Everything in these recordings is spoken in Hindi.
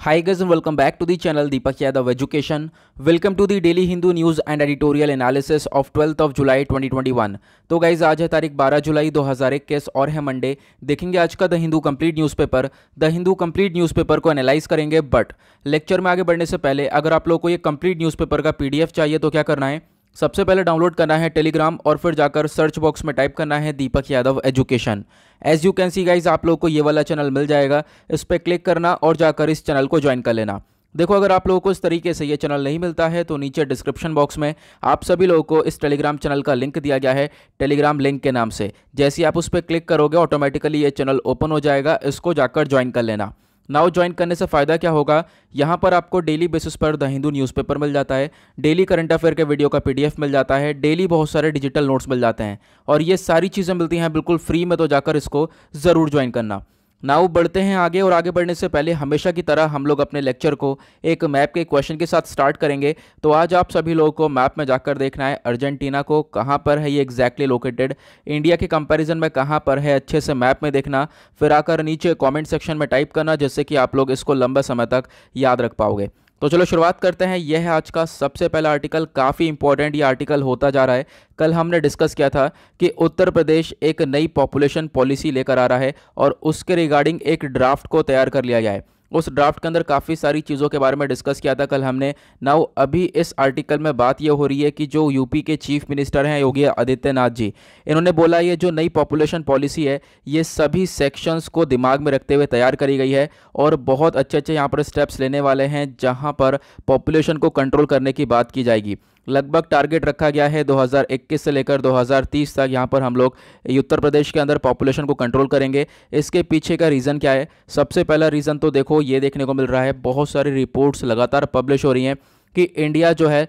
High guys welcome back to the channel Deepak Yadav education welcome to the daily Hindu news and editorial analysis of twelfth of July 2021. तो गाइज आज है तारीख 12 जुलाई 2021 और है मंडे देखेंगे आज का the Hindu complete newspaper the Hindu complete newspaper को एनालाइज करेंगे बट लेक्चर में आगे बढ़ने से पहले अगर आप लोग को ये कंप्लीट न्यूज़पेपर का पी चाहिए तो क्या करना है सबसे पहले डाउनलोड करना है टेलीग्राम और फिर जाकर सर्च बॉक्स में टाइप करना है Deepak Yadav education as you can see guys आप लोगों को ये वाला चैनल मिल जाएगा इस पर क्लिक करना और जाकर इस चैनल को ज्वाइन कर लेना देखो अगर आप लोगों को इस तरीके से ये चैनल नहीं मिलता है तो नीचे डिस्क्रिप्शन बॉक्स में आप सभी लोगों को इस टेलीग्राम चैनल का लिंक दिया गया है टेलीग्राम लिंक के नाम से जैसे आप उस पर क्लिक करोगे ऑटोमेटिकली ये चैनल ओपन हो जाएगा इसको जाकर ज्वाइन कर लेना नाउ ज्वाइन करने से फ़ायदा क्या होगा यहाँ पर आपको डेली बेसिस पर द हिंदू न्यूज़पेपर मिल जाता है डेली करंट अफेयर के वीडियो का पीडीएफ मिल जाता है डेली बहुत सारे डिजिटल नोट्स मिल जाते हैं और ये सारी चीज़ें मिलती हैं बिल्कुल फ्री में तो जाकर इसको ज़रूर ज्वाइन करना नाउ बढ़ते हैं आगे और आगे बढ़ने से पहले हमेशा की तरह हम लोग अपने लेक्चर को एक मैप के क्वेश्चन के साथ स्टार्ट करेंगे तो आज आप सभी लोगों को मैप में जाकर देखना है अर्जेंटीना को कहाँ पर है ये एग्जैक्टली लोकेटेड इंडिया के कंपैरिजन में कहाँ पर है अच्छे से मैप में देखना फिर आकर नीचे कॉमेंट सेक्शन में टाइप करना जिससे कि आप लोग इसको लंबे समय तक याद रख पाओगे तो चलो शुरुआत करते हैं यह है आज का सबसे पहला आर्टिकल काफ़ी इंपॉर्टेंट ये आर्टिकल होता जा रहा है कल हमने डिस्कस किया था कि उत्तर प्रदेश एक नई पॉपुलेशन पॉलिसी लेकर आ रहा है और उसके रिगार्डिंग एक ड्राफ्ट को तैयार कर लिया गया है उस ड्राफ्ट के अंदर काफ़ी सारी चीज़ों के बारे में डिस्कस किया था कल हमने नाउ अभी इस आर्टिकल में बात यह हो रही है कि जो यूपी के चीफ मिनिस्टर हैं योगी आदित्यनाथ जी इन्होंने बोला ये जो नई पॉपुलेशन पॉलिसी है ये सभी सेक्शंस को दिमाग में रखते हुए तैयार करी गई है और बहुत अच्छे अच्छे यहाँ पर स्टेप्स लेने वाले हैं जहाँ पर पॉपुलेशन को कंट्रोल करने की बात की जाएगी लगभग टारगेट रखा गया है 2021 से लेकर 2030 तक यहाँ पर हम लोग उत्तर प्रदेश के अंदर पॉपुलेशन को कंट्रोल करेंगे इसके पीछे का रीज़न क्या है सबसे पहला रीज़न तो देखो ये देखने को मिल रहा है बहुत सारी रिपोर्ट्स लगातार पब्लिश हो रही हैं कि इंडिया जो है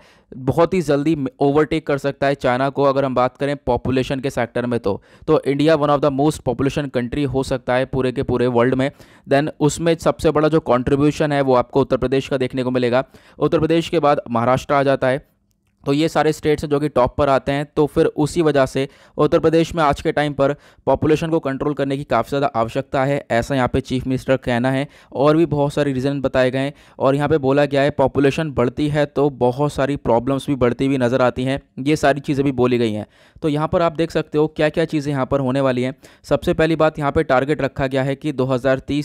बहुत ही जल्दी ओवरटेक कर सकता है चाइना को अगर हम बात करें पॉपुलेशन के सेक्टर में तो तो India one of the most population country हो सकता है पूरे के पूरे वर्ल्ड में देन उसमें सबसे बड़ा जो कंट्रीब्यूशन है वो आपको उत्तर प्रदेश का देखने को मिलेगा उत्तर प्रदेश के बाद महाराष्ट्र आ जाता है तो ये सारे स्टेट्स हैं जो कि टॉप पर आते हैं तो फिर उसी वजह से उत्तर प्रदेश में आज के टाइम पर पॉपुलेशन को कंट्रोल करने की काफ़ी ज़्यादा आवश्यकता है ऐसा यहाँ पे चीफ मिनिस्टर कहना है और भी बहुत सारे रीज़न बताए गए हैं और यहाँ पे बोला गया है पॉपुलेशन बढ़ती है तो बहुत सारी प्रॉब्लम्स भी बढ़ती हुई नज़र आती हैं ये सारी चीज़ें भी बोली गई हैं तो यहाँ पर आप देख सकते हो क्या क्या चीज़ें यहाँ पर होने वाली हैं सबसे पहली बात यहाँ पर टारगेट रखा गया है कि दो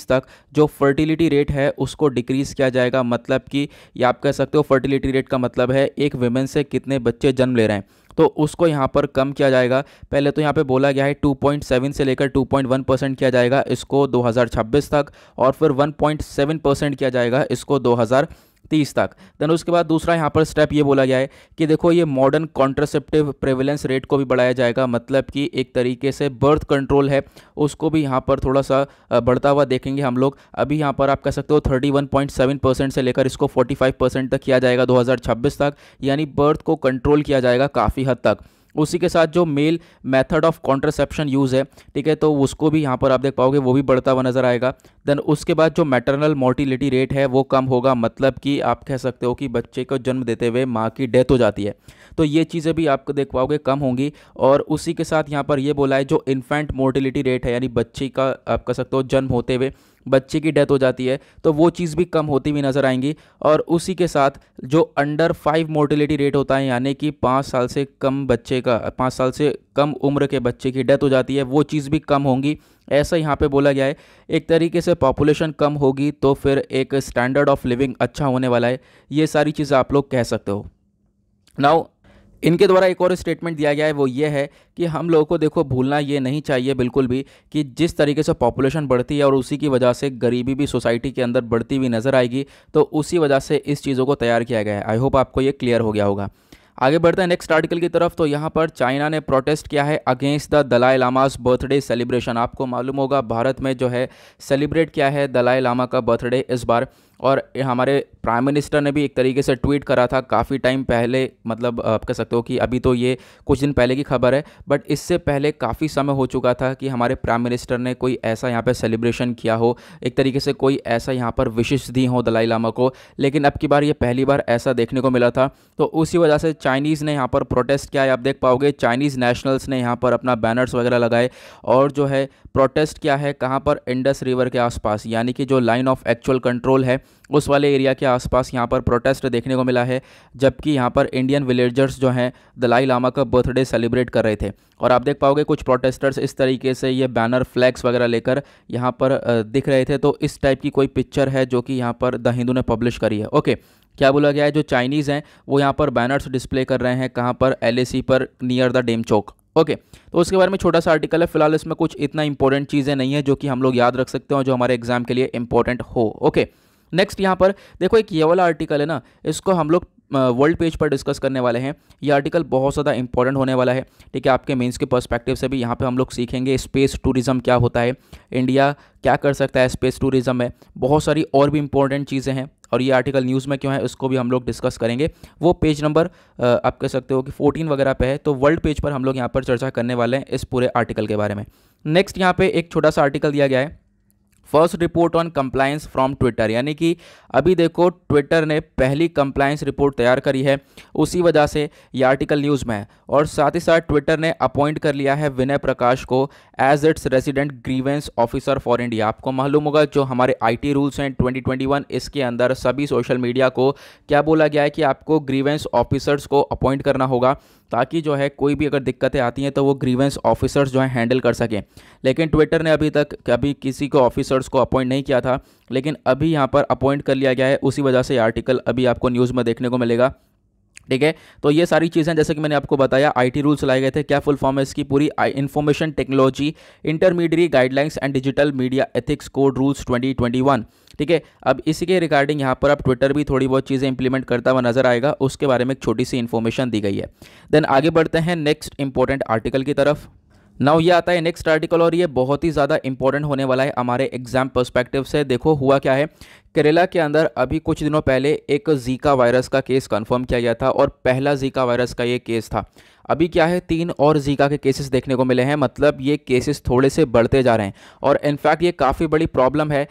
तक जो फर्टिलिटी रेट है उसको डिक्रीज़ किया जाएगा मतलब कि आप कह सकते हो फर्टिलिटी रेट का मतलब है एक वेमेन से कितने बच्चे जन्म ले रहे हैं तो उसको यहाँ पर कम किया जाएगा पहले तो यहाँ पे बोला गया है 2.7 से लेकर 2.1 परसेंट किया जाएगा इसको 2026 तक और फिर 1.7 परसेंट किया जाएगा इसको तीस तक देन उसके बाद दूसरा यहाँ पर स्टेप ये बोला गया है कि देखो ये मॉडर्न कॉन्ट्रासेप्टिव प्रेवलेंस रेट को भी बढ़ाया जाएगा मतलब कि एक तरीके से बर्थ कंट्रोल है उसको भी यहाँ पर थोड़ा सा बढ़ता हुआ देखेंगे हम लोग अभी यहाँ पर आप कह सकते हो thirty one point seven percent से लेकर इसको फोर्टी फाइव परसेंट तक किया जाएगा दो हज़ार छब्बीस तक यानी बर्थ को कंट्रोल किया जाएगा काफ़ी हद तक उसी के साथ जो male method of contraception use है ठीक है तो उसको भी यहाँ पर आप देख पाओगे वो भी बढ़ता हुआ नज़र आएगा देन उसके बाद जो मैटरनल मोर्टिलिटी रेट है वो कम होगा मतलब कि आप कह सकते हो कि बच्चे को जन्म देते हुए माँ की डेथ हो जाती है तो ये चीज़ें भी आपको देख पाओगे कम होंगी और उसी के साथ यहाँ पर यह बोला है जो इन्फेंट मोर्टिलिटी रेट है यानी बच्चे का आप कह सकते हो जन्म होते हुए बच्चे की डेथ हो जाती है तो वो चीज़ भी कम होती हुई नज़र आएंगी और उसी के साथ जो अंडर फाइव मोर्टिलिटी रेट होता है यानी कि पाँच साल से कम बच्चे का पाँच साल से कम उम्र के बच्चे की डेथ हो जाती है वो चीज़ भी कम होंगी ऐसा यहाँ पे बोला गया है एक तरीके से पॉपुलेशन कम होगी तो फिर एक स्टैंडर्ड ऑफ लिविंग अच्छा होने वाला है ये सारी चीज़ें आप लोग कह सकते हो नाउ इनके द्वारा एक और स्टेटमेंट दिया गया है वो ये है कि हम लोगों को देखो भूलना ये नहीं चाहिए बिल्कुल भी कि जिस तरीके से पॉपुलेशन बढ़ती है और उसी की वजह से गरीबी भी सोसाइटी के अंदर बढ़ती हुई नज़र आएगी तो उसी वजह से इस चीज़ों को तैयार किया गया है आई होप आपको ये क्लियर हो गया होगा आगे बढ़ते हैं नेक्स्ट आर्टिकल की तरफ तो यहाँ पर चाइना ने प्रोटेस्ट किया है against the Dalai Lama's birthday celebration आपको मालूम होगा भारत में जो है सेलिब्रेट किया है दलाई लामा का बर्थडे इस बार और हमारे प्राइम मिनिस्टर ने भी एक तरीके से ट्वीट करा था काफ़ी टाइम पहले मतलब आप कह सकते हो कि अभी तो ये कुछ दिन पहले की खबर है बट इससे पहले काफ़ी समय हो चुका था कि हमारे प्राइम मिनिस्टर ने कोई ऐसा यहाँ पर सेलिब्रेशन किया हो एक तरीके से कोई ऐसा यहाँ पर विशेष दी हो दलाई लामा को लेकिन अब की बार ये पहली बार ऐसा देखने को मिला था तो उसी वजह से चाइनीज़ ने यहाँ पर प्रोटेस्ट किया है आप देख पाओगे चाइनीज़ नेशनल्स ने यहाँ पर अपना बैनर्स वगैरह लगाए और जो है प्रोटेस्ट क्या है कहाँ पर इंडस रिवर के आसपास यानी कि जो लाइन ऑफ एक्चुअल कंट्रोल है उस वाले एरिया के आसपास यहाँ पर प्रोटेस्ट देखने को मिला है जबकि यहाँ पर इंडियन विलेजर्स जो हैं दलाई लामा का बर्थडे सेलिब्रेट कर रहे थे और आप देख पाओगे कुछ प्रोटेस्टर्स इस तरीके से ये बैनर फ्लैग्स वगैरह लेकर यहाँ पर दिख रहे थे तो इस टाइप की कोई पिक्चर है जो कि यहाँ पर द हिंदू ने पब्लिश करी है ओके क्या बोला गया है जो चाइनीज़ हैं वो यहाँ पर बैनर्स डिस्प्ले कर रहे हैं कहाँ पर एल पर नियर द डेम चौक ओके okay, तो उसके बारे में छोटा सा आर्टिकल है फिलहाल इसमें कुछ इतना इंपॉर्टेंट चीज़ें नहीं है जो कि हम लोग याद रख सकते हैं जो हमारे एग्जाम के लिए इंपॉर्टेंट हो ओके नेक्स्ट यहाँ पर देखो एक ये वाला आर्टिकल है ना इसको हम लोग वर्ल्ड पेज पर डिस्कस करने वाले हैं ये आर्टिकल बहुत ज़्यादा इंपॉर्टेंट होने वाला है ठीक है आपके मेंस के पर्सपेक्टिव से भी यहाँ पे हम लोग सीखेंगे स्पेस टूरिज्म क्या होता है इंडिया क्या कर सकता है स्पेस टूरिज्म में बहुत सारी और भी इंपॉर्टेंट चीज़ें हैं और ये आर्टिकल न्यूज़ में क्यों है उसको भी हम लोग डिस्कस करेंगे वो पेज नंबर आप कह सकते हो कि फोर्टीन वगैरह पे है तो वर्ल्ड पेज पर हम लोग यहाँ पर चर्चा करने वाले हैं इस पूरे आर्टिकल के बारे में नेक्स्ट यहाँ पे एक छोटा सा आर्टिकल दिया गया है first report on compliance from Twitter यानी कि अभी देखो ट्विटर ने पहली कंप्लायंस रिपोर्ट तैयार करी है उसी वजह से ये आर्टिकल न्यूज़ में है और साथ ही साथ ट्विटर ने अपॉइंट कर लिया है विनय प्रकाश को as its resident grievance officer for India आपको मालूम होगा जो हमारे आई रूल्स हैं ट्वेंटी इसके अंदर सभी सोशल मीडिया को क्या बोला गया है कि आपको ग्रीवेंस ऑफिसर्स को अपॉइंट करना होगा ताकि जो है कोई भी अगर दिक्कतें आती हैं तो वो ग्रीवेंस ऑफिसर्स जो हैं हैंडल कर सकें लेकिन ट्विटर ने अभी तक अभी किसी को ऑफिसर्स ऑफिसर्स को अपॉइंट नहीं किया था लेकिन अभी यहाँ पर अपॉइंट कर लिया गया है उसी वजह से आर्टिकल अभी आपको न्यूज़ में देखने को मिलेगा ठीक है तो ये सारी चीज़ें जैसे कि मैंने आपको बताया आईटी रूल्स लाए गए थे क्या फुल फॉर्म है इसकी पूरी information technology intermediate guidelines and digital media ethics code rules 2021 ठीक है अब इसी के रिगार्डिंग यहाँ पर आप ट्विटर भी थोड़ी बहुत चीज़ें इंप्लीमेंट करता हुआ नजर आएगा उसके बारे में एक छोटी सी इन्फॉर्मेशन दी गई है देन आगे बढ़ते हैं नेक्स्ट इंपॉर्टेंट आर्टिकल की तरफ नाउ ये आता है नेक्स्ट आर्टिकल और ये बहुत ही ज़्यादा इंपॉर्टेंट होने वाला है हमारे एग्जाम पर्सपेक्टिव से देखो हुआ क्या है केरला के अंदर अभी कुछ दिनों पहले एक जीका वायरस का केस कंफर्म किया गया था और पहला जीका वायरस का ये केस था अभी क्या है तीन और जीका के केसेस देखने को मिले हैं मतलब ये केसेस थोड़े से बढ़ते जा रहे हैं और इनफैक्ट ये काफ़ी बड़ी प्रॉब्लम है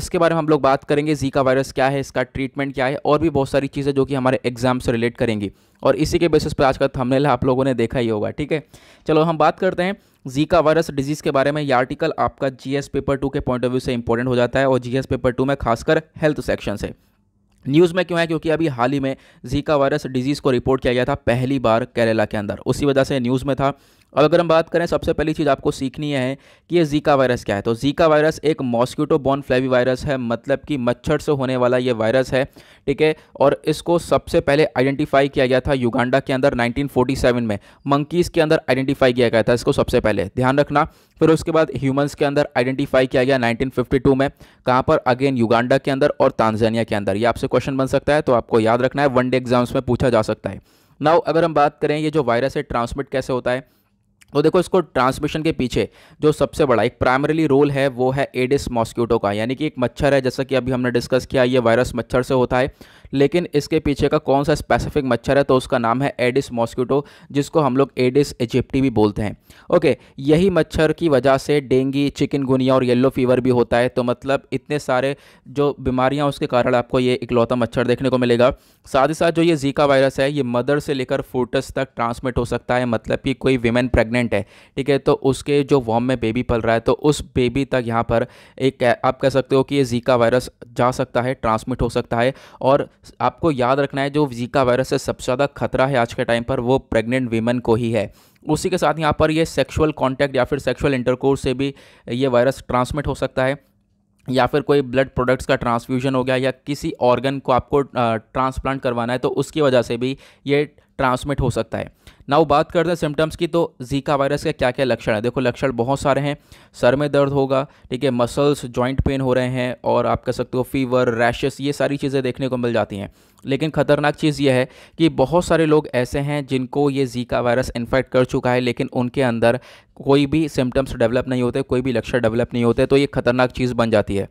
इसके बारे में हम लोग बात करेंगे जीका वायरस क्या है इसका ट्रीटमेंट क्या है और भी बहुत सारी चीज़ें जो कि हमारे एग्जाम से रिलेट करेंगी और इसी के बेसिस पर आज का थमनेल आप लोगों ने देखा ही होगा ठीक है चलो हम बात करते हैं जीका वायरस डिजीज़ के बारे में ये आर्टिकल आपका जीएस पेपर टू के पॉइंट ऑफ व्यू से इंपॉर्टेंट हो जाता है और जीएस पेपर टू में खासकर हेल्थ सेक्शन से न्यूज़ में क्यों है क्योंकि अभी हाल ही में जीका वायरस डिजीज़ को रिपोर्ट किया गया था पहली बार केरला के अंदर उसी वजह से न्यूज़ में था अब अगर हम बात करें सबसे पहली चीज़ आपको सीखनी है कि ये जीका वायरस क्या है तो जीका वायरस एक मॉस्किटो बॉर्न फ्लैवी वायरस है मतलब कि मच्छर से होने वाला ये वायरस है ठीक है और इसको सबसे पहले आइडेंटिफाई किया गया था युगांडा के अंदर 1947 में मंकीज़ के अंदर आइडेंटिफाई किया गया था इसको सबसे पहले ध्यान रखना फिर उसके बाद ह्यूमन्स के अंदर आइडेंटिफाई किया गया नाइनटीन में कहाँ पर अगेन युगांडा के अंदर और तानजानिया के अंदर ये आपसे क्वेश्चन बन सकता है तो आपको याद रखना है वनडे एग्जाम्स में पूछा जा सकता है नाउ अगर हम बात करें ये जो वायरस है ट्रांसमिट कैसे होता है तो देखो इसको ट्रांसमिशन के पीछे जो सबसे बड़ा एक प्राइमरीली रोल है वो है एडिस मॉस्क्यूटो का यानी कि एक मच्छर है जैसा कि अभी हमने डिस्कस किया ये वायरस मच्छर से होता है लेकिन इसके पीछे का कौन सा स्पेसिफिक मच्छर है तो उसका नाम है एडिस मॉस्किटो जिसको हम लोग एडिस इजिप्टी भी बोलते हैं ओके यही मच्छर की वजह से डेंगी चिकनगुनिया और येलो फीवर भी होता है तो मतलब इतने सारे जो बीमारियाँ उसके कारण आपको ये इकलौता मच्छर देखने को मिलेगा साथ ही साथ जो ये जीका वायरस है ये मदर से लेकर फोटस तक ट्रांसमिट हो सकता है मतलब कि कोई वीमेन प्रेग्नेंट है ठीक है तो उसके जो वॉम में बेबी पल रहा है तो उस बेबी तक यहाँ पर एक आप कह सकते हो कि ये जीका वायरस जा सकता है ट्रांसमिट हो सकता है और आपको याद रखना है जो जीका वायरस से सबसे ज़्यादा खतरा है आज के टाइम पर वो प्रेग्नेंट वीमेन को ही है उसी के साथ यहाँ पर ये सेक्सुअल कॉन्टैक्ट या फिर सेक्सुअल इंटरकोर्स से भी ये वायरस ट्रांसमिट हो सकता है या फिर कोई ब्लड प्रोडक्ट्स का ट्रांसफ्यूजन हो गया या किसी ऑर्गन को आपको ट्रांसप्लांट करवाना है तो उसकी वजह से भी ये ट्रांसमिट हो सकता है नाउ बात करते हैं सिम्टम्स की तो जीका वायरस के क्या क्या लक्षण है देखो लक्षण बहुत सारे हैं सर में दर्द होगा ठीक है मसल्स जॉइंट पेन हो रहे हैं और आप कह सकते हो फीवर रैशेस ये सारी चीज़ें देखने को मिल जाती हैं लेकिन ख़तरनाक चीज़ यह है कि बहुत सारे लोग ऐसे हैं जिनको ये जीका वायरस इन्फेक्ट कर चुका है लेकिन उनके अंदर कोई भी सिम्टम्स डेवलप नहीं होते कोई भी लक्षण डेवलप नहीं होते तो ये ख़तरनाक चीज़ बन जाती है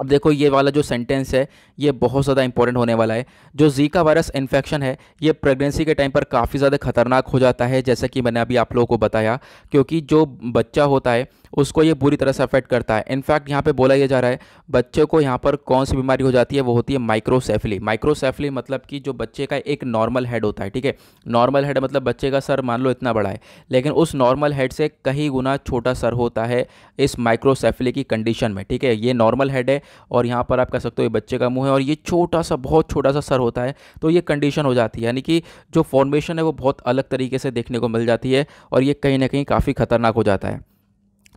अब देखो ये वाला जो सेंटेंस है ये बहुत ज़्यादा इंपॉर्टेंट होने वाला है जो जी का वायरस इन्फेक्शन है ये प्रेगनेंसी के टाइम पर काफ़ी ज़्यादा खतरनाक हो जाता है जैसा कि मैंने अभी आप लोगों को बताया क्योंकि जो बच्चा होता है उसको ये बुरी तरह से अफेक्ट करता है इनफैक्ट यहाँ पे बोला यह जा रहा है बच्चे को यहाँ पर कौन सी बीमारी हो जाती है वो होती है माइक्रोसेफली माइक्रोसेफली मतलब कि जो बच्चे का एक नॉर्मल हेड होता है ठीक है नॉर्मल हेड मतलब बच्चे का सर मान लो इतना बड़ा है लेकिन उस नॉर्मल हेड से कहीं गुना छोटा सर होता है इस माइक्रोसेफली की कंडीशन में ठीक है ये नॉर्मल हेड है और यहाँ पर आप कह सकते हो ये बच्चे का मुँह है और ये छोटा सा बहुत छोटा सा सर होता है तो ये कंडीशन हो जाती है यानी कि जो फॉर्मेशन है वो बहुत अलग तरीके से देखने को मिल जाती है और ये कहीं ना कहीं काफ़ी खतरनाक हो जाता है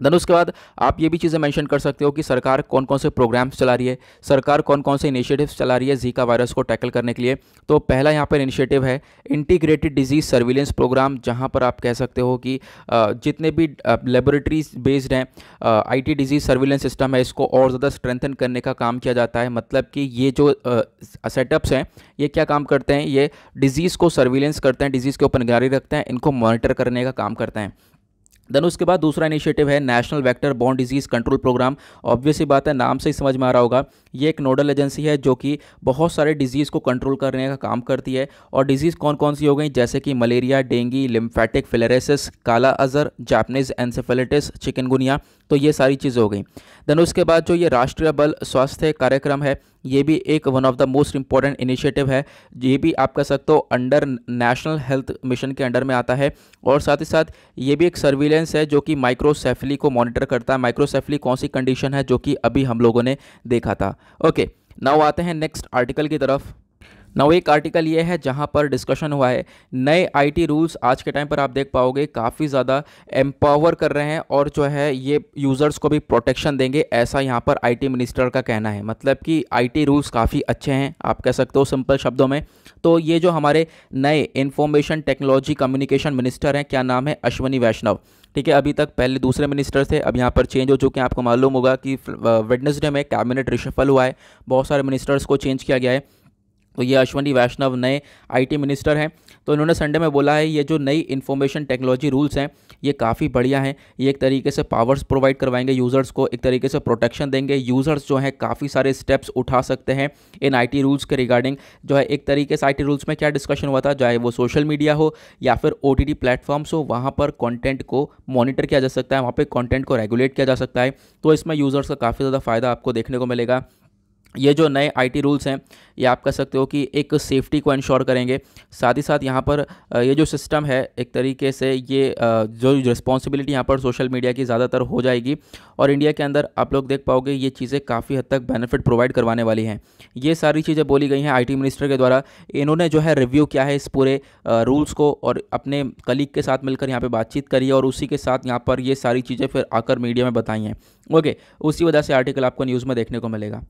देन उसके बाद आप ये भी चीज़ें मेंशन कर सकते हो कि सरकार कौन कौन से प्रोग्राम्स चला रही है सरकार कौन कौन से इनिशिएटिव्स चला रही है जीका वायरस को टैकल करने के लिए तो पहला यहाँ पर इनिशिएटिव है इंटीग्रेटेड डिजीज़ सर्विलेंस प्रोग्राम जहाँ पर आप कह सकते हो कि जितने भी लेबोरेटरीज बेस्ड हैं I T disease surveillance system है इसको और ज़्यादा स्ट्रेंथन करने का काम किया जाता है मतलब कि ये जो सेटअप्स हैं ये क्या काम करते हैं ये डिजीज़ को सर्विलेंस करते हैं डिजीज़ के ऊपर निगरानी रखते हैं इनको मॉनिटर करने का काम करते हैं देन उसके बाद दूसरा इनिशिएटिव है नेशनल वेक्टर बॉन्ड डिजीज़ कंट्रोल प्रोग्राम ऑब्वियसली बात है नाम से ही समझ में आ रहा होगा ये एक नोडल एजेंसी है जो कि बहुत सारे डिजीज़ को कंट्रोल करने का काम करती है और डिजीज़ कौन कौन सी हो गई जैसे कि मलेरिया डेंगी लिम्फेटिक फिलेरेसिस काला अजर जापनीज एनसेफेलिटिस चिकनगुनिया तो ये सारी चीज़ें हो गई देन उसके बाद जो ये राष्ट्रीय बल स्वास्थ्य कार्यक्रम है ये भी एक one of the most important initiative है ये भी आप कह सकते हो अंडर नेशनल हेल्थ मिशन के अंडर में आता है और साथ ही साथ ये भी एक सर्विलेंस है जो कि माइक्रोसेफली को मॉनिटर करता है माइक्रोसेफली कौन सी कंडीशन है जो कि अभी हम लोगों ने देखा था ओके नाउ आते हैं नेक्स्ट आर्टिकल की तरफ नाउ एक आर्टिकल ये है जहाँ पर डिस्कशन हुआ है नए आईटी रूल्स आज के टाइम पर आप देख पाओगे काफ़ी ज़्यादा एम्पावर कर रहे हैं और जो है ये यूज़र्स को भी प्रोटेक्शन देंगे ऐसा यहाँ पर आईटी मिनिस्टर का कहना है मतलब कि आईटी रूल्स काफ़ी अच्छे हैं आप कह सकते हो सिंपल शब्दों में तो ये जो हमारे नए इन्फॉर्मेशन टेक्नोलॉजी कम्युनिकेशन मिनिस्टर हैं क्या नाम है अश्वनी वैष्णव ठीक है अभी तक पहले दूसरे मिनिस्टर थे अब यहाँ पर चेंज हो चुके हैं आपको मालूम होगा कि वेडनेसडे में कैबिनेट रिशफल हुआ है बहुत सारे मिनिस्टर्स को चेंज किया गया है तो ये अश्वनी वैष्णव नए आईटी मिनिस्टर हैं तो इन्होंने संडे में बोला है ये जो नई इन्फॉर्मेशन टेक्नोलॉजी रूल्स हैं ये काफ़ी बढ़िया हैं ये एक तरीके से पावर्स प्रोवाइड करवाएंगे यूज़र्स को एक तरीके से प्रोटेक्शन देंगे यूज़र्स जो हैं काफ़ी सारे स्टेप्स उठा सकते हैं इन आईटी रूल्स के रिगार्डिंग जो है एक तरीके से आई रूल्स में क्या डिस्कशन हुआ था चाहे वो सोशल मीडिया हो या फिर ओ टी प्लेटफॉर्म्स हो वहाँ पर कॉन्टेंट को मॉनिटर किया जा सकता है वहाँ पर कॉन्टेंट को रेगुलेट किया जा सकता है तो इसमें यूज़र्स का काफ़ी ज़्यादा फ़ायदा आपको देखने को मिलेगा ये जो नए आईटी रूल्स हैं ये आप कह सकते हो कि एक सेफ्टी को इंश्योर करेंगे साथ ही साथ यहाँ पर ये जो सिस्टम है एक तरीके से ये जो रिस्पॉन्सिबिलिटी यहाँ पर सोशल मीडिया की ज़्यादातर हो जाएगी और इंडिया के अंदर आप लोग देख पाओगे ये चीज़ें काफ़ी हद तक बेनिफिट प्रोवाइड करवाने वाली हैं ये सारी चीज़ें बोली गई हैं आई मिनिस्टर के द्वारा इन्होंने जो है रिव्यू किया है इस पूरे रूल्स को और अपने कलीग के साथ मिलकर यहाँ पर बातचीत करी और उसी के साथ यहाँ पर ये सारी चीज़ें फिर आकर मीडिया में बताई हैं ओके उसी वजह से आर्टिकल आपको न्यूज़ में देखने को मिलेगा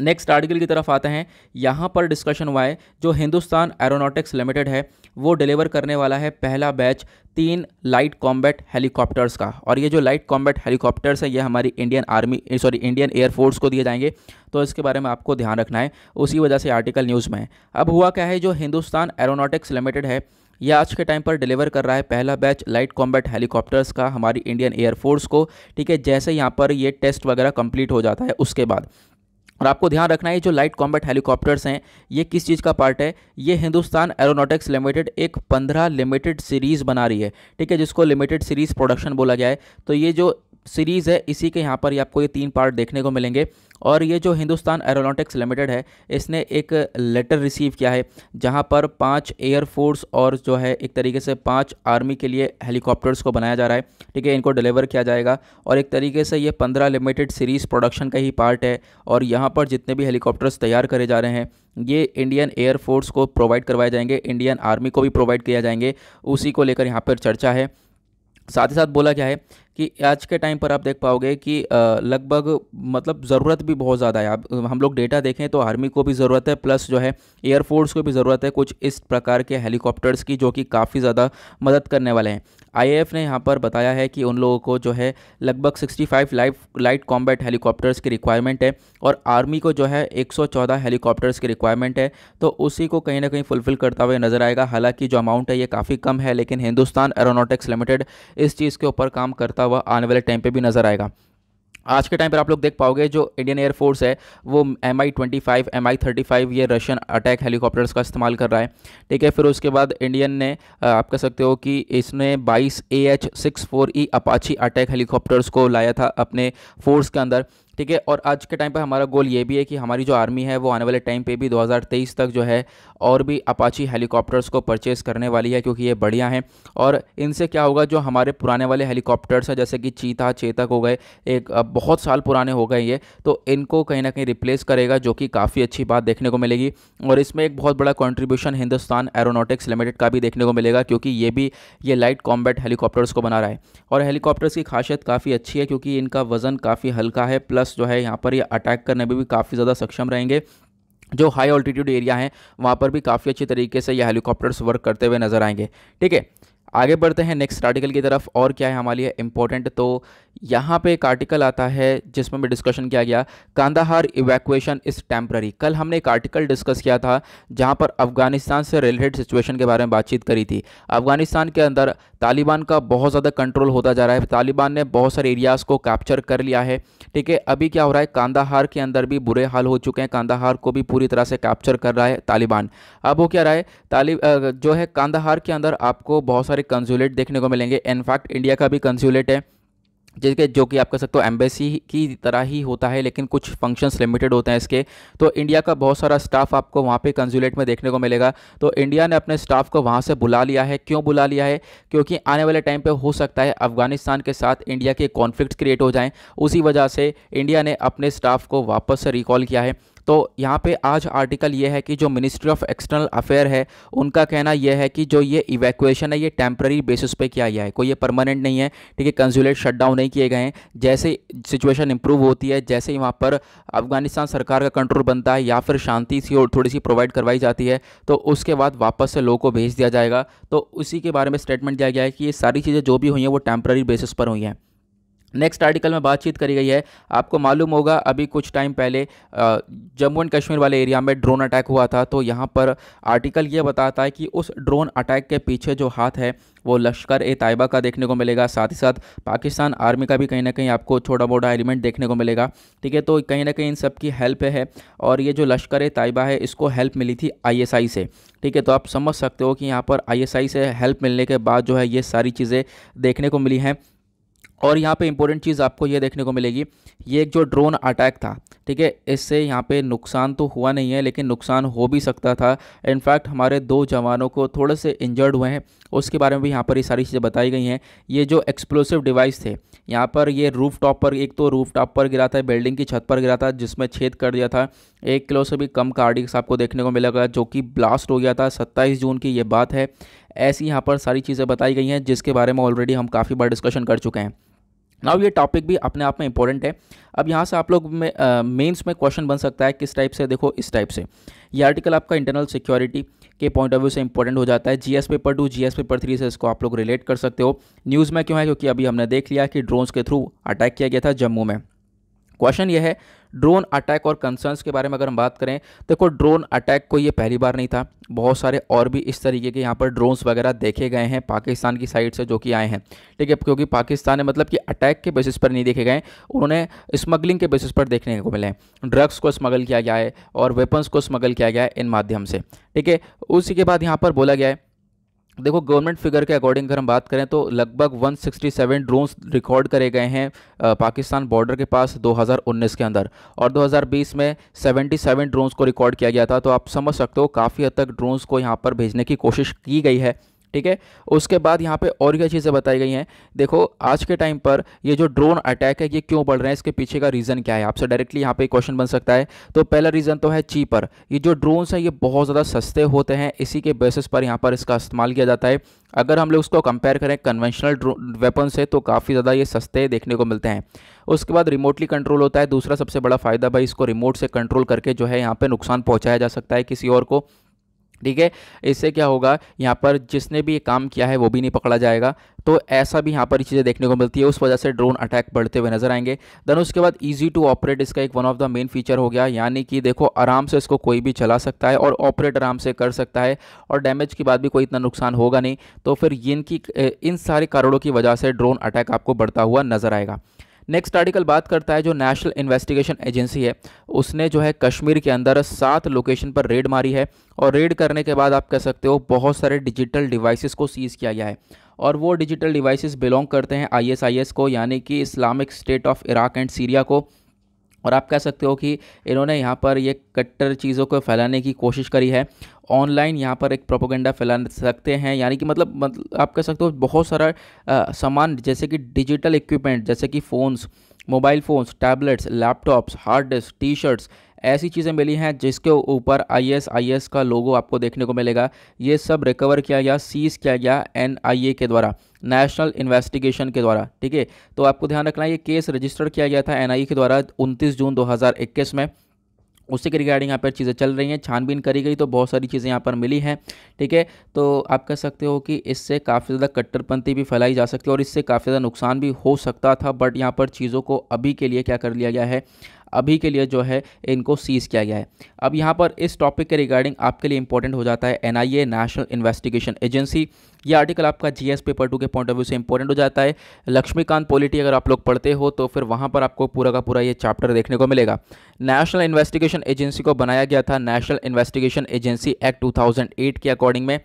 नेक्स्ट आर्टिकल की तरफ आते हैं यहाँ पर डिस्कशन हुआ है जो हिंदुस्तान एरोनॉटिक्स लिमिटेड है वो डिलीवर करने वाला है पहला बैच तीन लाइट कॉम्बैट हेलीकॉप्टर्स का और ये जो लाइट कॉम्बैट हेलीकॉप्टर्स है ये हमारी Indian army sorry Indian air force को दिए जाएंगे तो इसके बारे में आपको ध्यान रखना है उसी वजह से आर्टिकल न्यूज़ में है अब हुआ क्या है जो हिंदुस्तान एरोनॉटिक्स लिमिटेड है यह आज के टाइम पर डिलीवर कर रहा है पहला बैच लाइट कॉम्बैट हेलीकॉप्टर्स का हमारी इंडियन एयरफोर्स को ठीक है जैसे यहाँ पर ये टेस्ट वगैरह कंप्लीट हो जाता है उसके बाद और आपको ध्यान रखना है जो लाइट कॉम्बैट हेलीकॉप्टर्स हैं ये किस चीज़ का पार्ट है ये हिंदुस्तान एरोनॉटिक्स लिमिटेड एक पंद्रह लिमिटेड सीरीज़ बना रही है ठीक है जिसको लिमिटेड सीरीज़ प्रोडक्शन बोला गया है तो ये जो सीरीज़ है इसी के यहाँ पर ये आपको ये तीन पार्ट देखने को मिलेंगे और ये जो हिंदुस्तान एरोनॉटिक्स लिमिटेड है इसने एक लेटर रिसीव किया है जहाँ पर पांच एयरफोर्स और जो है एक तरीके से पांच आर्मी के लिए हेलीकॉप्टर्स को बनाया जा रहा है ठीक है इनको डिलीवर किया जाएगा और एक तरीके से ये पंद्रह लिमिटेड सीरीज़ प्रोडक्शन का ही पार्ट है और यहाँ पर जितने भी हेलीकॉप्टर्स तैयार करे जा रहे हैं ये इंडियन एयरफोर्स को प्रोवाइड करवाए जाएंगे इंडियन आर्मी को भी प्रोवाइड किया जाएंगे उसी को लेकर यहाँ पर चर्चा है साथ ही साथ बोला क्या है कि आज के टाइम पर आप देख पाओगे कि लगभग मतलब ज़रूरत भी बहुत ज़्यादा है आप हम लोग डेटा देखें तो आर्मी को भी ज़रूरत है प्लस जो है एयरफोर्स को भी ज़रूरत है कुछ इस प्रकार के हेलीकॉप्टर्स की जो कि काफ़ी ज़्यादा मदद करने वाले हैं आईएएफ ने यहाँ पर बताया है कि उन लोगों को जो है लगभग 65 लाइफ लाइट कॉम्बैट हेलीकॉप्टर्स की रिक्वायरमेंट है और आर्मी को जो है 114 हेलीकॉप्टर्स की रिक्वायरमेंट है तो उसी को कहीं ना कहीं फुलफ़िल करता हुआ नज़र आएगा हालांकि जो अमाउंट है ये काफ़ी कम है लेकिन हिंदुस्तान एरोनोटिक्स लिमिटेड इस चीज़ के ऊपर काम करता होता हुआ आने वाले टाइम पर भी नज़र आएगा आज के टाइम पर आप लोग देख पाओगे जो इंडियन एयरफोर्स है वो M I twenty five M I thirty five ये रशियन अटैक हेलीकॉप्टर्स का इस्तेमाल कर रहा है ठीक है फिर उसके बाद इंडियन ने आप कह सकते हो कि इसने बाईस A H six four E Apache attack helicopters को लाया था अपने फोर्स के अंदर ठीक है और आज के टाइम पर हमारा गोल ये भी है कि हमारी जो आर्मी है वो आने वाले टाइम पे भी 2023 तक जो है और भी अपाची हेलीकॉप्टर्स को परचेस करने वाली है क्योंकि ये बढ़िया हैं और इनसे क्या होगा जो हमारे पुराने वाले हेलीकॉप्टर्स हैं जैसे कि चीता चेतक हो गए एक बहुत साल पुराने हो गए ये तो इनको कहीं ना कहीं रिप्लेस करेगा जो कि काफ़ी अच्छी बात देखने को मिलेगी और इसमें एक बहुत बड़ा कॉन्ट्रीब्यूशन हिंदुस्तान एरोनोटिक्स लिमिटेड का भी देखने को मिलेगा क्योंकि ये भी ये लाइट कॉम्बैट हेलीकॉप्टर्स को बना रहा है और हेलीकॉप्टर्स की खासियत काफ़ी अच्छी है क्योंकि इनका वज़न काफ़ी हल्का है प्लस प्लस जो है यहाँ पर ये अटैक करने में भी काफ़ी ज़्यादा सक्षम रहेंगे जो हाई ऑल्टीट्यूड एरिया है वहाँ पर भी काफ़ी अच्छी तरीके से ये हेलीकॉप्टर्स वर्क करते हुए नजर आएंगे ठीक है आगे बढ़ते हैं नेक्स्ट आर्टिकल की तरफ और क्या है हमारे लिए इम्पोर्टेंट तो यहाँ पे एक आर्टिकल आता है जिसमें भी डिस्कशन किया गया कांदाहार इवैक्यूएशन इस टेम्प्ररी कल हमने एक आर्टिकल डिस्कस किया था जहाँ पर अफगानिस्तान से रिलेटेड सिचुएशन के बारे में बातचीत करी थी अफगानिस्तान के अंदर तालिबान का बहुत ज़्यादा कंट्रोल होता जा रहा है तालिबान ने बहुत सारे एरियाज़ को कैप्चर कर लिया है ठीक है अभी क्या हो रहा है कांदाहार के अंदर भी बुरे हाल हो चुके हैं कांदाहार को भी पूरी तरह से कैप्चर कर रहा है तालिबान अब वो क्या रहा है तालिब जो है कांदाहार के अंदर आपको बहुत सारे सारे कंसुलेट देखने को मिलेंगे इनफैक्ट इंडिया का भी कंसुलेट है जिसके जो कि आप कह सकते हो एम्बेसी की तरह ही होता है लेकिन कुछ फंक्शंस लिमिटेड होते हैं इसके तो इंडिया का बहुत सारा स्टाफ आपको वहाँ पे कंसुलेट में देखने को मिलेगा तो इंडिया ने अपने स्टाफ को वहाँ से बुला लिया है क्यों बुला लिया है क्योंकि आने वाले टाइम पे हो सकता है अफगानिस्तान के साथ इंडिया के कॉन्फ्लिक्ट क्रिएट हो जाएँ उसी वजह से इंडिया ने अपने स्टाफ को वापस से रिकॉल किया है तो यहाँ पे आज आर्टिकल ये है कि जो मिनिस्ट्री ऑफ एक्सटर्नल अफेयर है उनका कहना यह है कि जो ये इवैक्यूएशन है ये टेम्प्ररी बेसिस पे किया गया है कोई ये परमानेंट नहीं है ठीक है कंजुलेट शट डाउन नहीं किए गए हैं जैसे सिचुएशन इंप्रूव होती है जैसे ही वहाँ पर अफगानिस्तान सरकार का कंट्रोल बनता है या फिर शांति सी और थोड़ी सी प्रोवाइड करवाई जाती है तो उसके बाद वापस से लोगों को भेज दिया जाएगा तो उसी के बारे में स्टेटमेंट दिया गया है कि ये सारी चीज़ें जो भी हुई हैं वो टेम्प्रेरी बेसिस पर हुई हैं नेक्स्ट आर्टिकल में बातचीत करी गई है आपको मालूम होगा अभी कुछ टाइम पहले जम्मू एंड कश्मीर वाले एरिया में ड्रोन अटैक हुआ था तो यहाँ पर आर्टिकल ये बताता है कि उस ड्रोन अटैक के पीछे जो हाथ है वो लश्कर ए तायबा का देखने को मिलेगा साथ ही साथ पाकिस्तान आर्मी का भी कहीं ना कहीं आपको छोटा मोटा एलिमेंट देखने को मिलेगा ठीक है तो कहीं ना कहीं इन सब की हेल्प है और ये जो लश्कर ए तायबा है इसको हेल्प मिली थी आईएसआई से ठीक है तो आप समझ सकते हो कि यहाँ पर आईएसआई से हेल्प मिलने के बाद जो है ये सारी चीज़ें देखने को मिली हैं और यहाँ पे इम्पोर्टेंट चीज़ आपको ये देखने को मिलेगी ये एक जो ड्रोन अटैक था ठीक है इससे यहाँ पे नुकसान तो हुआ नहीं है लेकिन नुकसान हो भी सकता था इनफैक्ट हमारे दो जवानों को थोड़े से इंजर्ड हुए हैं उसके बारे में भी यहाँ पर ये सारी चीज़ें बताई गई हैं ये जो एक्सप्लोसिव डिवाइस थे यहाँ पर ये रूफ टॉप पर एक तो रूफ टॉप पर गिरा था बिल्डिंग की छत पर गिरा था जिसमें छेद कर दिया था एक किलो से भी कम कार्डिक्स आपको देखने को मिलेगा जो कि ब्लास्ट हो गया था सत्ताईस जून की ये बात है ऐसी यहाँ पर सारी चीज़ें बताई गई हैं जिसके बारे में ऑलरेडी हम काफ़ी बार डिस्कशन कर चुके हैं नाउ ये टॉपिक भी अपने आप में इंपॉर्टेंट है अब यहाँ से आप लोग में मेंस में क्वेश्चन बन सकता है किस टाइप से देखो इस टाइप से ये आर्टिकल आपका इंटरनल सिक्योरिटी के पॉइंट ऑफ व्यू से इंपॉर्टेंट हो जाता है GS paper two GS paper three से इसको आप लोग रिलेट कर सकते हो न्यूज़ में क्यों है क्योंकि अभी हमने देख लिया कि ड्रोन्स के थ्रू अटैक किया गया था जम्मू में क्वेश्चन ये है ड्रोन अटैक और कंसर्न्स के बारे में अगर हम बात करें देखो ड्रोन अटैक को ये पहली बार नहीं था बहुत सारे और भी इस तरीके के यहाँ पर ड्रोन्स वगैरह देखे गए हैं पाकिस्तान की साइड से जो कि आए हैं ठीक है क्योंकि पाकिस्तान ने मतलब कि अटैक के बेसिस पर नहीं देखे गए उन्होंने स्मगलिंग के बेसिस पर देखने को मिले हैं ड्रग्स को स्मगल किया गया है और वेपन्स को स्मगल किया गया है इन माध्यम से ठीक है उसी के बाद यहाँ पर बोला गया है देखो गवर्नमेंट फिगर के अकॉर्डिंग अगर हम बात करें तो लगभग 167 ड्रोन्स रिकॉर्ड करे गए हैं पाकिस्तान बॉर्डर के पास 2019 के अंदर और 2020 में 77 ड्रोन्स को रिकॉर्ड किया गया था तो आप समझ सकते हो काफ़ी हद तक ड्रोन्स को यहाँ पर भेजने की कोशिश की गई है ठीक है उसके बाद यहाँ पे और क्या चीज़ें बताई गई हैं देखो आज के टाइम पर ये जो ड्रोन अटैक है ये क्यों बढ़ रहे हैं इसके पीछे का रीज़न क्या है आपसे डायरेक्टली यहाँ पे क्वेश्चन बन सकता है तो पहला रीज़न तो है चीपर ये जो ड्रोन्स हैं ये बहुत ज़्यादा सस्ते होते हैं इसी के बेसिस पर यहाँ पर इसका इस्तेमाल किया जाता है अगर हम लोग उसको कंपेयर करें कन्वेंशनल वेपन से तो काफ़ी ज़्यादा ये सस्ते देखने को मिलते हैं उसके बाद रिमोटली कंट्रोल होता है दूसरा सबसे बड़ा फ़ायदा भाई इसको रिमोट से कंट्रोल करके जो है यहाँ पर नुकसान पहुँचाया जा सकता है किसी और को ठीक है इससे क्या होगा यहाँ पर जिसने भी ये काम किया है वो भी नहीं पकड़ा जाएगा तो ऐसा भी यहाँ पर चीज़ें देखने को मिलती है उस वजह से ड्रोन अटैक बढ़ते हुए नजर आएंगे देन उसके बाद इजी टू ऑपरेट इसका एक one of the main feature हो गया यानी कि देखो आराम से इसको कोई भी चला सकता है और ऑपरेट आराम से कर सकता है और डैमेज की बात भी कोई इतना नुकसान होगा नहीं तो फिर इनकी इन सारे कारणों की वजह से ड्रोन अटैक आपको बढ़ता हुआ नजर आएगा नेक्स्ट आर्टिकल बात करता है जो नेशनल इन्वेस्टिगेशन एजेंसी है उसने जो है कश्मीर के अंदर सात लोकेशन पर रेड मारी है और रेड करने के बाद आप कह सकते हो बहुत सारे डिजिटल डिवाइसेस को सीज़ किया गया है और वो डिजिटल डिवाइसेस बिलोंग करते हैं आईएसआईएस को यानी कि Islamic State of Iraq and Syria को और आप कह सकते हो कि इन्होंने यहाँ पर ये कट्टर चीज़ों को फैलाने की कोशिश करी है ऑनलाइन यहाँ पर एक प्रोपोगंडा फैला सकते हैं यानी कि मतलब मतलब आप कह सकते हो बहुत सारा सामान जैसे कि डिजिटल इक्विपमेंट जैसे कि phones mobile phones tablets laptops hard disk T shirts ऐसी चीज़ें मिली हैं जिसके ऊपर आई एस का लोगो आपको देखने को मिलेगा ये सब रिकवर किया गया सीज़ किया गया एन के द्वारा नेशनल इन्वेस्टिगेशन के द्वारा ठीक है तो आपको ध्यान रखना है ये केस रजिस्टर्ड किया गया था एनआईए के द्वारा 29 जून 2021 में उसी के रिगार्डिंग यहाँ पर चीज़ें चल रही हैं छानबीन करी गई तो बहुत सारी चीज़ें यहाँ पर मिली हैं ठीक है तो आप कह सकते हो कि इससे काफ़ी ज़्यादा कट्टरपंथी भी फैलाई जा सकती है और इससे काफ़ी ज़्यादा नुकसान भी हो सकता था बट यहाँ पर चीज़ों को अभी के लिए क्या कर लिया गया है अभी के लिए जो है इनको सीज़ किया गया है अब यहाँ पर इस टॉपिक के रिगार्डिंग आपके लिए इंपॉर्टेंट हो जाता है एन नेशनल इन्वेस्टिगेशन एजेंसी यह आर्टिकल आपका जीएस पेपर टू के पॉइंट ऑफ व्यू से इंपॉर्टेंट हो जाता है लक्ष्मीकांत पॉलिटी अगर आप लोग पढ़ते हो तो फिर वहाँ पर आपको पूरा का पूरा ये चैप्टर देखने को मिलेगा नेशनल इन्वेस्टिगेशन एजेंसी को बनाया गया था National Investigation Agency Act two के अकॉर्डिंग में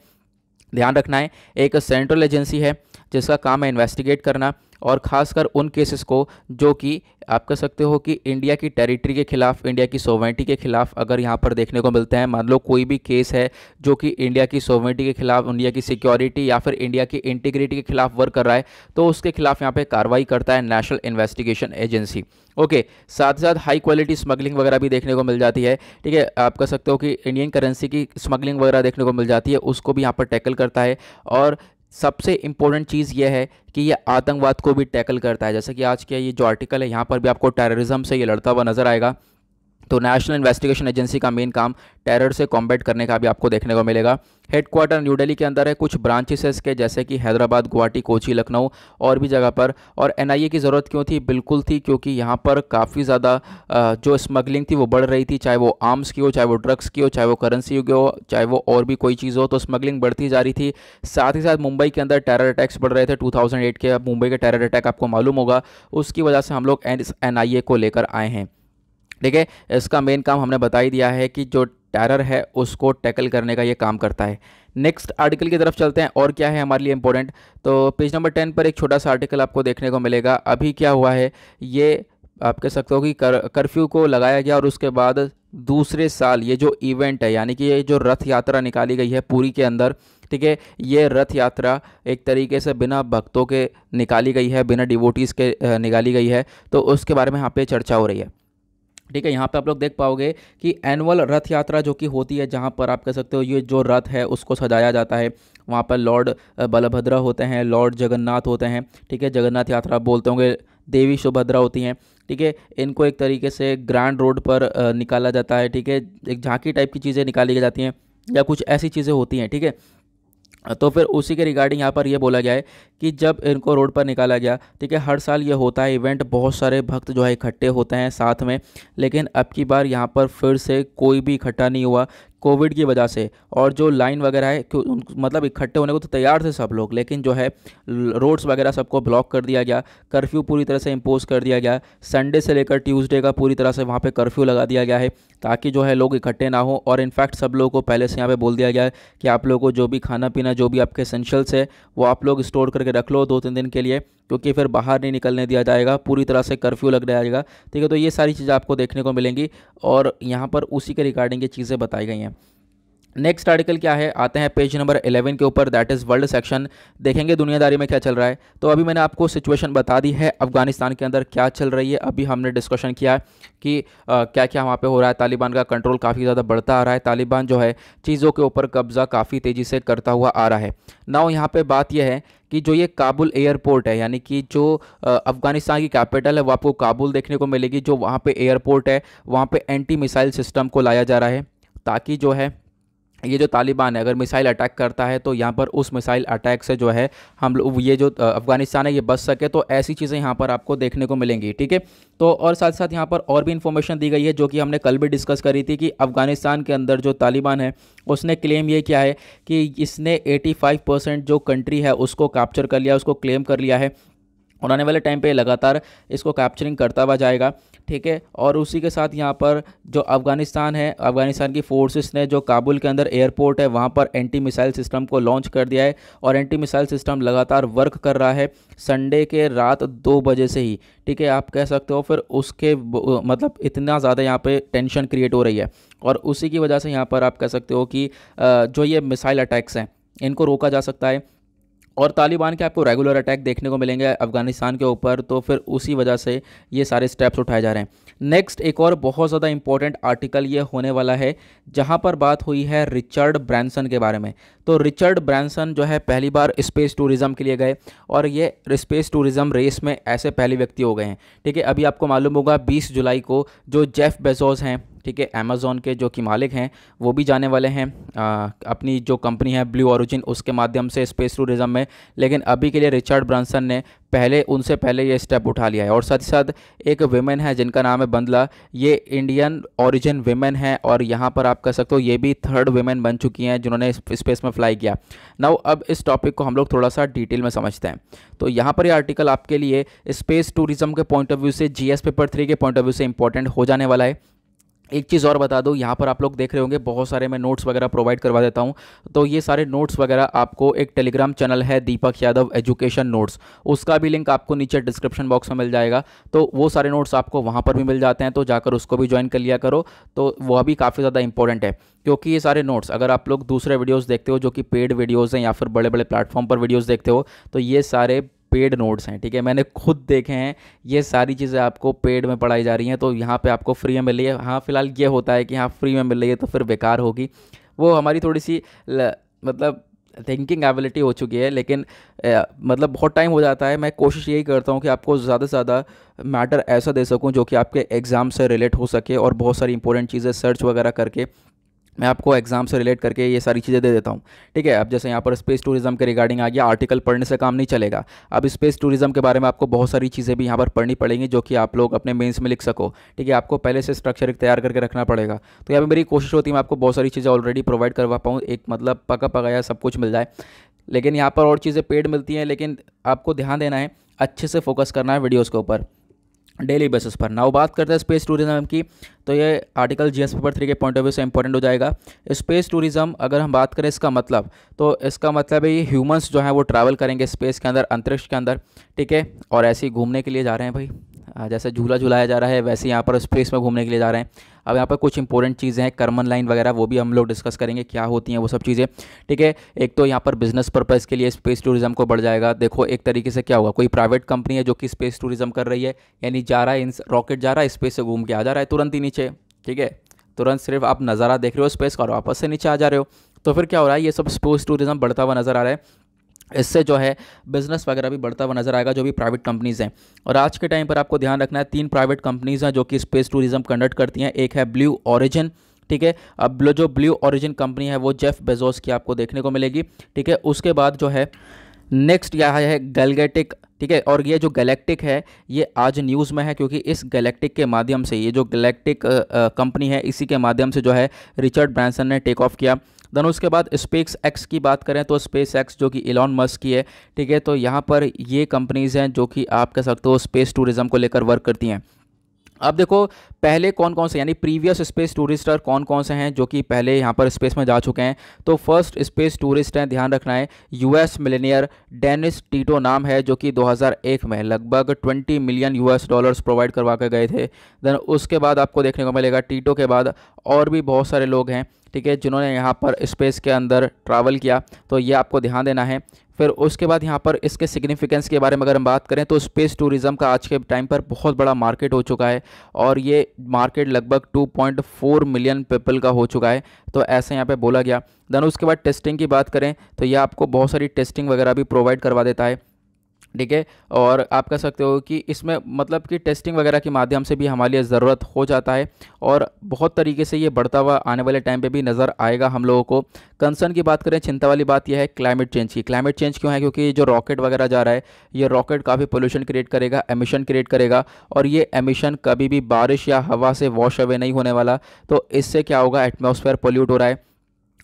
ध्यान रखना है एक सेंट्रल एजेंसी है जिसका काम है इन्वेस्टिगेट करना और ख़ासकर उन केसेस को जो कि आप कह सकते हो कि इंडिया की टेरिटरी के खिलाफ इंडिया की सोवेंटी के खिलाफ अगर यहाँ पर देखने को मिलते हैं मान लो कोई भी केस है जो कि इंडिया की सोवेंटी के खिलाफ इंडिया की सिक्योरिटी या फिर इंडिया की इंटीग्रिटी के खिलाफ वर्क कर रहा है तो उसके खिलाफ यहाँ पे कार्रवाई करता है नेशनल इन्वेस्टिगेशन एजेंसी ओके साथ साथ हाई क्वालिटी स्मगलिंग वगैरह भी देखने को मिल जाती है ठीक है आप कह सकते हो कि इंडियन करेंसी की स्मगलिंग वगैरह देखने को मिल जाती है उसको भी यहाँ पर टैकल करता है और सबसे इम्पोर्टेंट चीज़ यह है कि यह आतंकवाद को भी टैकल करता है जैसे कि आज के ये जो आर्टिकल है यहाँ पर भी आपको टेररिज्म से ये लड़ता हुआ नज़र आएगा तो नेशनल इन्वेस्टिगेशन एजेंसी का मेन काम टेरर से कॉम्बेट करने का भी आपको देखने को मिलेगा हेडक्वार्टर न्यू दिल्ली के अंदर है कुछ ब्रांचेस है इसके जैसे कि हैदराबाद गुवाहाटी कोची लखनऊ और भी जगह पर और एनआईए की ज़रूरत क्यों थी बिल्कुल थी क्योंकि यहाँ पर काफ़ी ज़्यादा जो स्मगलिंग थी वो बढ़ रही थी चाहे वो आर्म्स की हो चाहे वो ड्रग्स की हो चाहे वो करेंसी की हो चाहे वो और भी कोई चीज़ हो तो स्मगलिंग बढ़ती जा रही थी साथ ही साथ मुंबई के अंदर टेरर अटैक्स बढ़ रहे थे एट के मुंबई के टेरर अटैक आपको मालूम होगा उसकी वजह से हम लोग एन को लेकर आए हैं ठीक है इसका मेन काम हमने बता ही दिया है कि जो टैरर है उसको टैकल करने का ये काम करता है नेक्स्ट आर्टिकल की तरफ चलते हैं और क्या है हमारे लिए इंपॉर्टेंट तो पेज नंबर टेन पर एक छोटा सा आर्टिकल आपको देखने को मिलेगा अभी क्या हुआ है ये आप कह सकते हो कि कर, कर्फ्यू को लगाया गया और उसके बाद दूसरे साल ये जो इवेंट है यानी कि ये जो रथ यात्रा निकाली गई है पूरी के अंदर ठीक है ये रथ यात्रा एक तरीके से बिना भक्तों के निकाली गई है बिना डिवोटीज़ के निकाली गई है तो उसके बारे में यहाँ पे चर्चा हो रही है ठीक है यहाँ पे आप लोग देख पाओगे कि एनुअल रथ यात्रा जो कि होती है जहाँ पर आप कह सकते हो ये जो रथ है उसको सजाया जाता है वहाँ पर लॉर्ड बलभद्र होते हैं लॉर्ड जगन्नाथ होते हैं ठीक है जगन्नाथ यात्रा बोलते होंगे देवी सुभद्रा होती हैं ठीक है इनको एक तरीके से ग्रैंड रोड पर निकाला जाता है ठीक है एक झांकी टाइप की चीज़ें निकाली जाती हैं या कुछ ऐसी चीज़ें होती हैं ठीक है थीके? तो फिर उसी के रिगार्डिंग यहाँ पर यह बोला गया है कि जब इनको रोड पर निकाला गया ठीक है हर साल ये होता है इवेंट बहुत सारे भक्त जो है इकट्ठे होते हैं साथ में लेकिन अब की बार यहाँ पर फिर से कोई भी इकट्ठा नहीं हुआ कोविड की वजह से और जो लाइन वगैरह है मतलब इकट्ठे होने को तो तैयार थे सब लोग लेकिन जो है रोड्स वगैरह सबको ब्लॉक कर दिया गया कर्फ्यू पूरी तरह से इम्पोज कर दिया गया संडे से लेकर ट्यूसडे का पूरी तरह से वहाँ पर कर्फ्यू लगा दिया गया है ताकि जो है लोग इकट्ठे ना हो और इनफैक्ट सब लोगों को पहले से यहाँ पे बोल दिया गया कि आप लोगों को जो भी खाना पीना जो भी आपके एसेंशियल्स है वो आप लोग स्टोर करके रख लो दो तीन दिन के लिए क्योंकि फिर बाहर नहीं निकलने दिया जाएगा पूरी तरह से कर्फ्यू लग जाएगा ठीक है तो ये सारी चीज़ें आपको देखने को मिलेंगी और यहाँ पर उसी के रिगार्डिंग ये चीज़ें बताई गई हैं नेक्स्ट आर्टिकल क्या है आते हैं पेज नंबर 11 के ऊपर दैट इज़ वर्ल्ड सेक्शन देखेंगे दुनियादारी में क्या चल रहा है तो अभी मैंने आपको सिचुएशन बता दी है अफगानिस्तान के अंदर क्या चल रही है अभी हमने डिस्कशन किया है कि आ, क्या क्या वहाँ पे हो रहा है तालिबान का कंट्रोल काफ़ी ज़्यादा बढ़ता आ रहा है तालिबान जो है चीज़ों के ऊपर कब्ज़ा काफ़ी तेज़ी से करता हुआ आ रहा है नाउ यहाँ पर बात यह है कि जो ये काबुल एयरपोर्ट है यानी कि जो अफ़गानिस्तान की कैपिटल है वो आपको काबुल देखने को मिलेगी जो वहाँ पर एयरपोर्ट है वहाँ पर एंटी मिसाइल सिस्टम को लाया जा रहा है ताकि जो है ये जो तालिबान है अगर मिसाइल अटैक करता है तो यहाँ पर उस मिसाइल अटैक से जो है हम लोग ये जो अफ़गानिस्तान है ये बच सके तो ऐसी चीज़ें यहाँ पर आपको देखने को मिलेंगी ठीक है तो और साथ साथ यहाँ पर और भी इन्फॉर्मेशन दी गई है जो कि हमने कल भी डिस्कस करी थी कि अफ़गानिस्तान के अंदर जो तालिबान है उसने क्लेम ये किया है कि इसने एटी परसेंट जो कंट्री है उसको कैप्चर कर लिया उसको क्लेम कर लिया है और आने वाले टाइम पे लगातार इसको कैप्चरिंग करता हुआ जाएगा ठीक है और उसी के साथ यहाँ पर जो अफगानिस्तान है अफगानिस्तान की फोर्सेस ने जो काबुल के अंदर एयरपोर्ट है वहाँ पर एंटी मिसाइल सिस्टम को लॉन्च कर दिया है और एंटी मिसाइल सिस्टम लगातार वर्क कर रहा है संडे के रात दो बजे से ही ठीक है आप कह सकते हो फिर उसके मतलब इतना ज़्यादा यहाँ पर टेंशन क्रिएट हो रही है और उसी की वजह से यहाँ पर आप कह सकते हो कि जो ये मिसाइल अटैक्स हैं इनको रोका जा सकता है और तालिबान के आपको रेगुलर अटैक देखने को मिलेंगे अफगानिस्तान के ऊपर तो फिर उसी वजह से ये सारे स्टेप्स उठाए जा रहे हैं नेक्स्ट एक और बहुत ज़्यादा इंपॉर्टेंट आर्टिकल ये होने वाला है जहाँ पर बात हुई है रिचर्ड ब्रांसन के बारे में तो रिचर्ड ब्रांसन जो है पहली बार स्पेस टूरिज़म के लिए गए और ये स्पेस टूरिज़म रेस में ऐसे पहले व्यक्ति हो गए हैं ठीक है अभी आपको मालूम होगा बीस जुलाई को जो जेफ़ बेजोस हैं ठीक है अमेज़ोन के जो कि मालिक हैं वो भी जाने वाले हैं आ, अपनी जो कंपनी है ब्लू ऑरिजिन उसके माध्यम से स्पेस टूरिज़म में लेकिन अभी के लिए रिचर्ड ब्रांसन ने पहले उनसे पहले ये स्टेप उठा लिया है और साथ ही साथ एक वेमेन है जिनका नाम है बंदला ये इंडियन ओरिजिन वेमेन है और यहाँ पर आप कह सकते हो ये भी थर्ड वेमेन बन चुकी हैं जिन्होंने स्पेस में फ्लाई किया नाउ अब इस टॉपिक को हम लोग थोड़ा सा डिटेल में समझते हैं तो यहाँ पर ये आर्टिकल आपके लिए स्पेस टूरिज्म के पॉइंट ऑफ व्यू से जी पेपर थ्री के पॉइंट ऑफ व्यू से इंपॉर्टेंट हो जाने वाला है एक चीज़ और बता दूँ यहाँ पर आप लोग देख रहे होंगे बहुत सारे मैं नोट्स वगैरह प्रोवाइड करवा देता हूँ तो ये सारे नोट्स वगैरह आपको एक टेलीग्राम चैनल है दीपक यादव एजुकेशन नोट्स उसका भी लिंक आपको नीचे डिस्क्रिप्शन बॉक्स में मिल जाएगा तो वो सारे नोट्स आपको वहाँ पर भी मिल जाते हैं तो जाकर उसको भी ज्वाइन कर लिया करो तो वह भी काफ़ी ज़्यादा इंपॉर्टेंट है क्योंकि ये सारे नोट्स अगर आप लोग दूसरे वीडियोज़ देखते हो जो कि पेड वीडियोज़ हैं या फिर बड़े बड़े प्लेटफॉर्म पर वीडियोज़ देखते हो तो ये सारे पेड नोट्स हैं ठीक है मैंने खुद देखे हैं ये सारी चीज़ें आपको पेड में पढ़ाई जा रही हैं तो यहाँ पे आपको फ्री में मिल रही है हाँ फिलहाल ये होता है कि हाँ फ्री में मिल रही है तो फिर बेकार होगी वो हमारी थोड़ी सी ल, मतलब थिंकिंग एबिलिटी हो चुकी है लेकिन ए, मतलब बहुत टाइम हो जाता है मैं कोशिश यही करता हूँ कि आपको ज़्यादा से ज़्यादा मैटर ऐसा दे सकूँ जो कि आपके एग्ज़ाम से रिलेट हो सके और बहुत सारी इंपॉर्टेंट चीज़ें सर्च वगैरह करके मैं आपको एग्जाम से रिलेट करके ये सारी चीज़ें दे देता हूँ ठीक है अब जैसे यहाँ पर स्पेस टूरिज्म के रिगार्डिंग आ गया आर्टिकल पढ़ने से काम नहीं चलेगा अब स्पेस टूरिज्म के बारे में आपको बहुत सारी चीज़ें भी यहाँ पर पढ़नी पड़ेंगी जो कि आप लोग अपने मेन्स में लिख सको ठीक है आपको पहले से स्ट्रक्चर तैयार करके रखना पड़ेगा तो यहाँ पर मेरी कोशिश होती है मैं आपको बहुत सारी चीज़ें ऑलरेडी प्रोवाइड करवा पाऊँ एक मतलब पका पकाया सब कुछ मिल जाए लेकिन यहाँ पर और चीज़ें पेड मिलती हैं लेकिन आपको ध्यान देना है अच्छे से फोकस करना है वीडियोज़ के ऊपर डेली बेसिस पर नाउ बात करते हैं स्पेस टूरिज्म की तो ये आर्टिकल जीएस पेपर थ्री के पॉइंट ऑफ व्यू से इंपॉर्टेंट हो जाएगा स्पेस टूरिज्म अगर हम बात करें इसका मतलब तो इसका मतलब है ये ह्यूमंस जो हैं वो ट्रैवल करेंगे स्पेस के अंदर अंतरिक्ष के अंदर ठीक है और ऐसे ही घूमने के लिए जा रहे हैं भाई जैसे झूला झूलाया जा रहा है वैसे यहाँ पर स्पेस में घूमने के लिए जा रहे हैं अब यहाँ पर कुछ इंपॉर्टेंट चीज़ें हैं कर्मन लाइन वगैरह वो भी हम लोग डिस्कस करेंगे क्या होती हैं वो सब चीज़ें ठीक है एक तो यहाँ पर बिजनेस पर्पज़ के लिए स्पेस टूरिज्म को बढ़ जाएगा देखो एक तरीके से क्या होगा कोई प्राइवेट कंपनी है जो कि स्पेस टूरिज्म कर रही है यानी जा रहा है रॉकेट जा रहा है स्पेस से घूम के आ जा रहा है तुरंत ही नीचे ठीक है तुरंत सिर्फ आप नज़ारा देख रहे हो स्पेस का और वापस से नीचे आ जा रहे हो तो फिर क्या हो रहा है ये सब स्पोर्ट्स टूरिज्म बढ़ता हुआ नज़र आ रहा है इससे जो है बिज़नेस वगैरह भी बढ़ता हुआ नज़र आएगा जो भी प्राइवेट कंपनीज़ हैं और आज के टाइम पर आपको ध्यान रखना है तीन प्राइवेट कंपनीज़ हैं जो कि स्पेस टूरिज्म कंडक्ट करती हैं एक है ब्लू ऑरिजिन ठीक है अब जो ब्लू ऑरिजिन कंपनी है वो जेफ बेजोस की आपको देखने को मिलेगी ठीक है उसके बाद जो है नेक्स्ट यह है गलगेटिक ठीक है और ये जो गैलेक्टिक है ये आज न्यूज़ में है क्योंकि इस गैलेक्टिक के माध्यम से ये जो गैलेक्टिक कंपनी है इसी के माध्यम से जो है रिचर्ड ब्रांसन ने टेक ऑफ किया देन उसके बाद स्पेस एक्स की बात करें तो स्पेस एक्स जो कि इलॉन मस्क की है ठीक है तो यहाँ पर ये कंपनीज़ हैं जो कि आप कह सकते हो स्पेस टूरिज़्म को लेकर वर्क करती हैं अब देखो पहले कौन कौन से यानी प्रीवियस स्पेस टूरिस्टर कौन कौन से हैं जो कि पहले यहाँ पर स्पेस में जा चुके हैं तो फर्स्ट स्पेस टूरिस्ट हैं ध्यान रखना है यूएस मिलेनियर डेनिस टीटो नाम है जो कि 2001 में लगभग 20 मिलियन यूएस डॉलर्स प्रोवाइड करवा के गए थे देन उसके बाद आपको देखने को मिलेगा टीटो के बाद और भी बहुत सारे लोग हैं ठीक है जिन्होंने यहाँ पर स्पेस के अंदर ट्रैवल किया तो ये आपको ध्यान देना है फिर उसके बाद यहाँ पर इसके सिग्निफिकेंस के बारे में अगर हम बात करें तो स्पेस टूरिज़्म का आज के टाइम पर बहुत बड़ा मार्केट हो चुका है और ये मार्केट लगभग 2.4 मिलियन पीपल का हो चुका है तो ऐसे यहाँ पे बोला गया देन उसके बाद टेस्टिंग की बात करें तो ये आपको बहुत सारी टेस्टिंग वगैरह भी प्रोवाइड करवा देता है ठीक है और आप कह सकते हो कि इसमें मतलब कि टेस्टिंग वगैरह के माध्यम से भी हमारे लिए ज़रूरत हो जाता है और बहुत तरीके से ये बढ़ता हुआ आने वाले टाइम पे भी नज़र आएगा हम लोगों को कंसर्न की बात करें चिंता वाली बात यह है क्लाइमेट चेंज की क्लाइमेट चेंज क्यों है क्योंकि जो रॉकेट वगैरह जा रहा है ये रॉकेट काफ़ी पोल्यूशन क्रिएट करेगा एमिशन क्रिएट करेगा और ये एमिशन कभी भी बारिश या हवा से वॉश अवे नहीं होने वाला तो इससे क्या होगा एटमोसफेयर पोल्यूट हो रहा है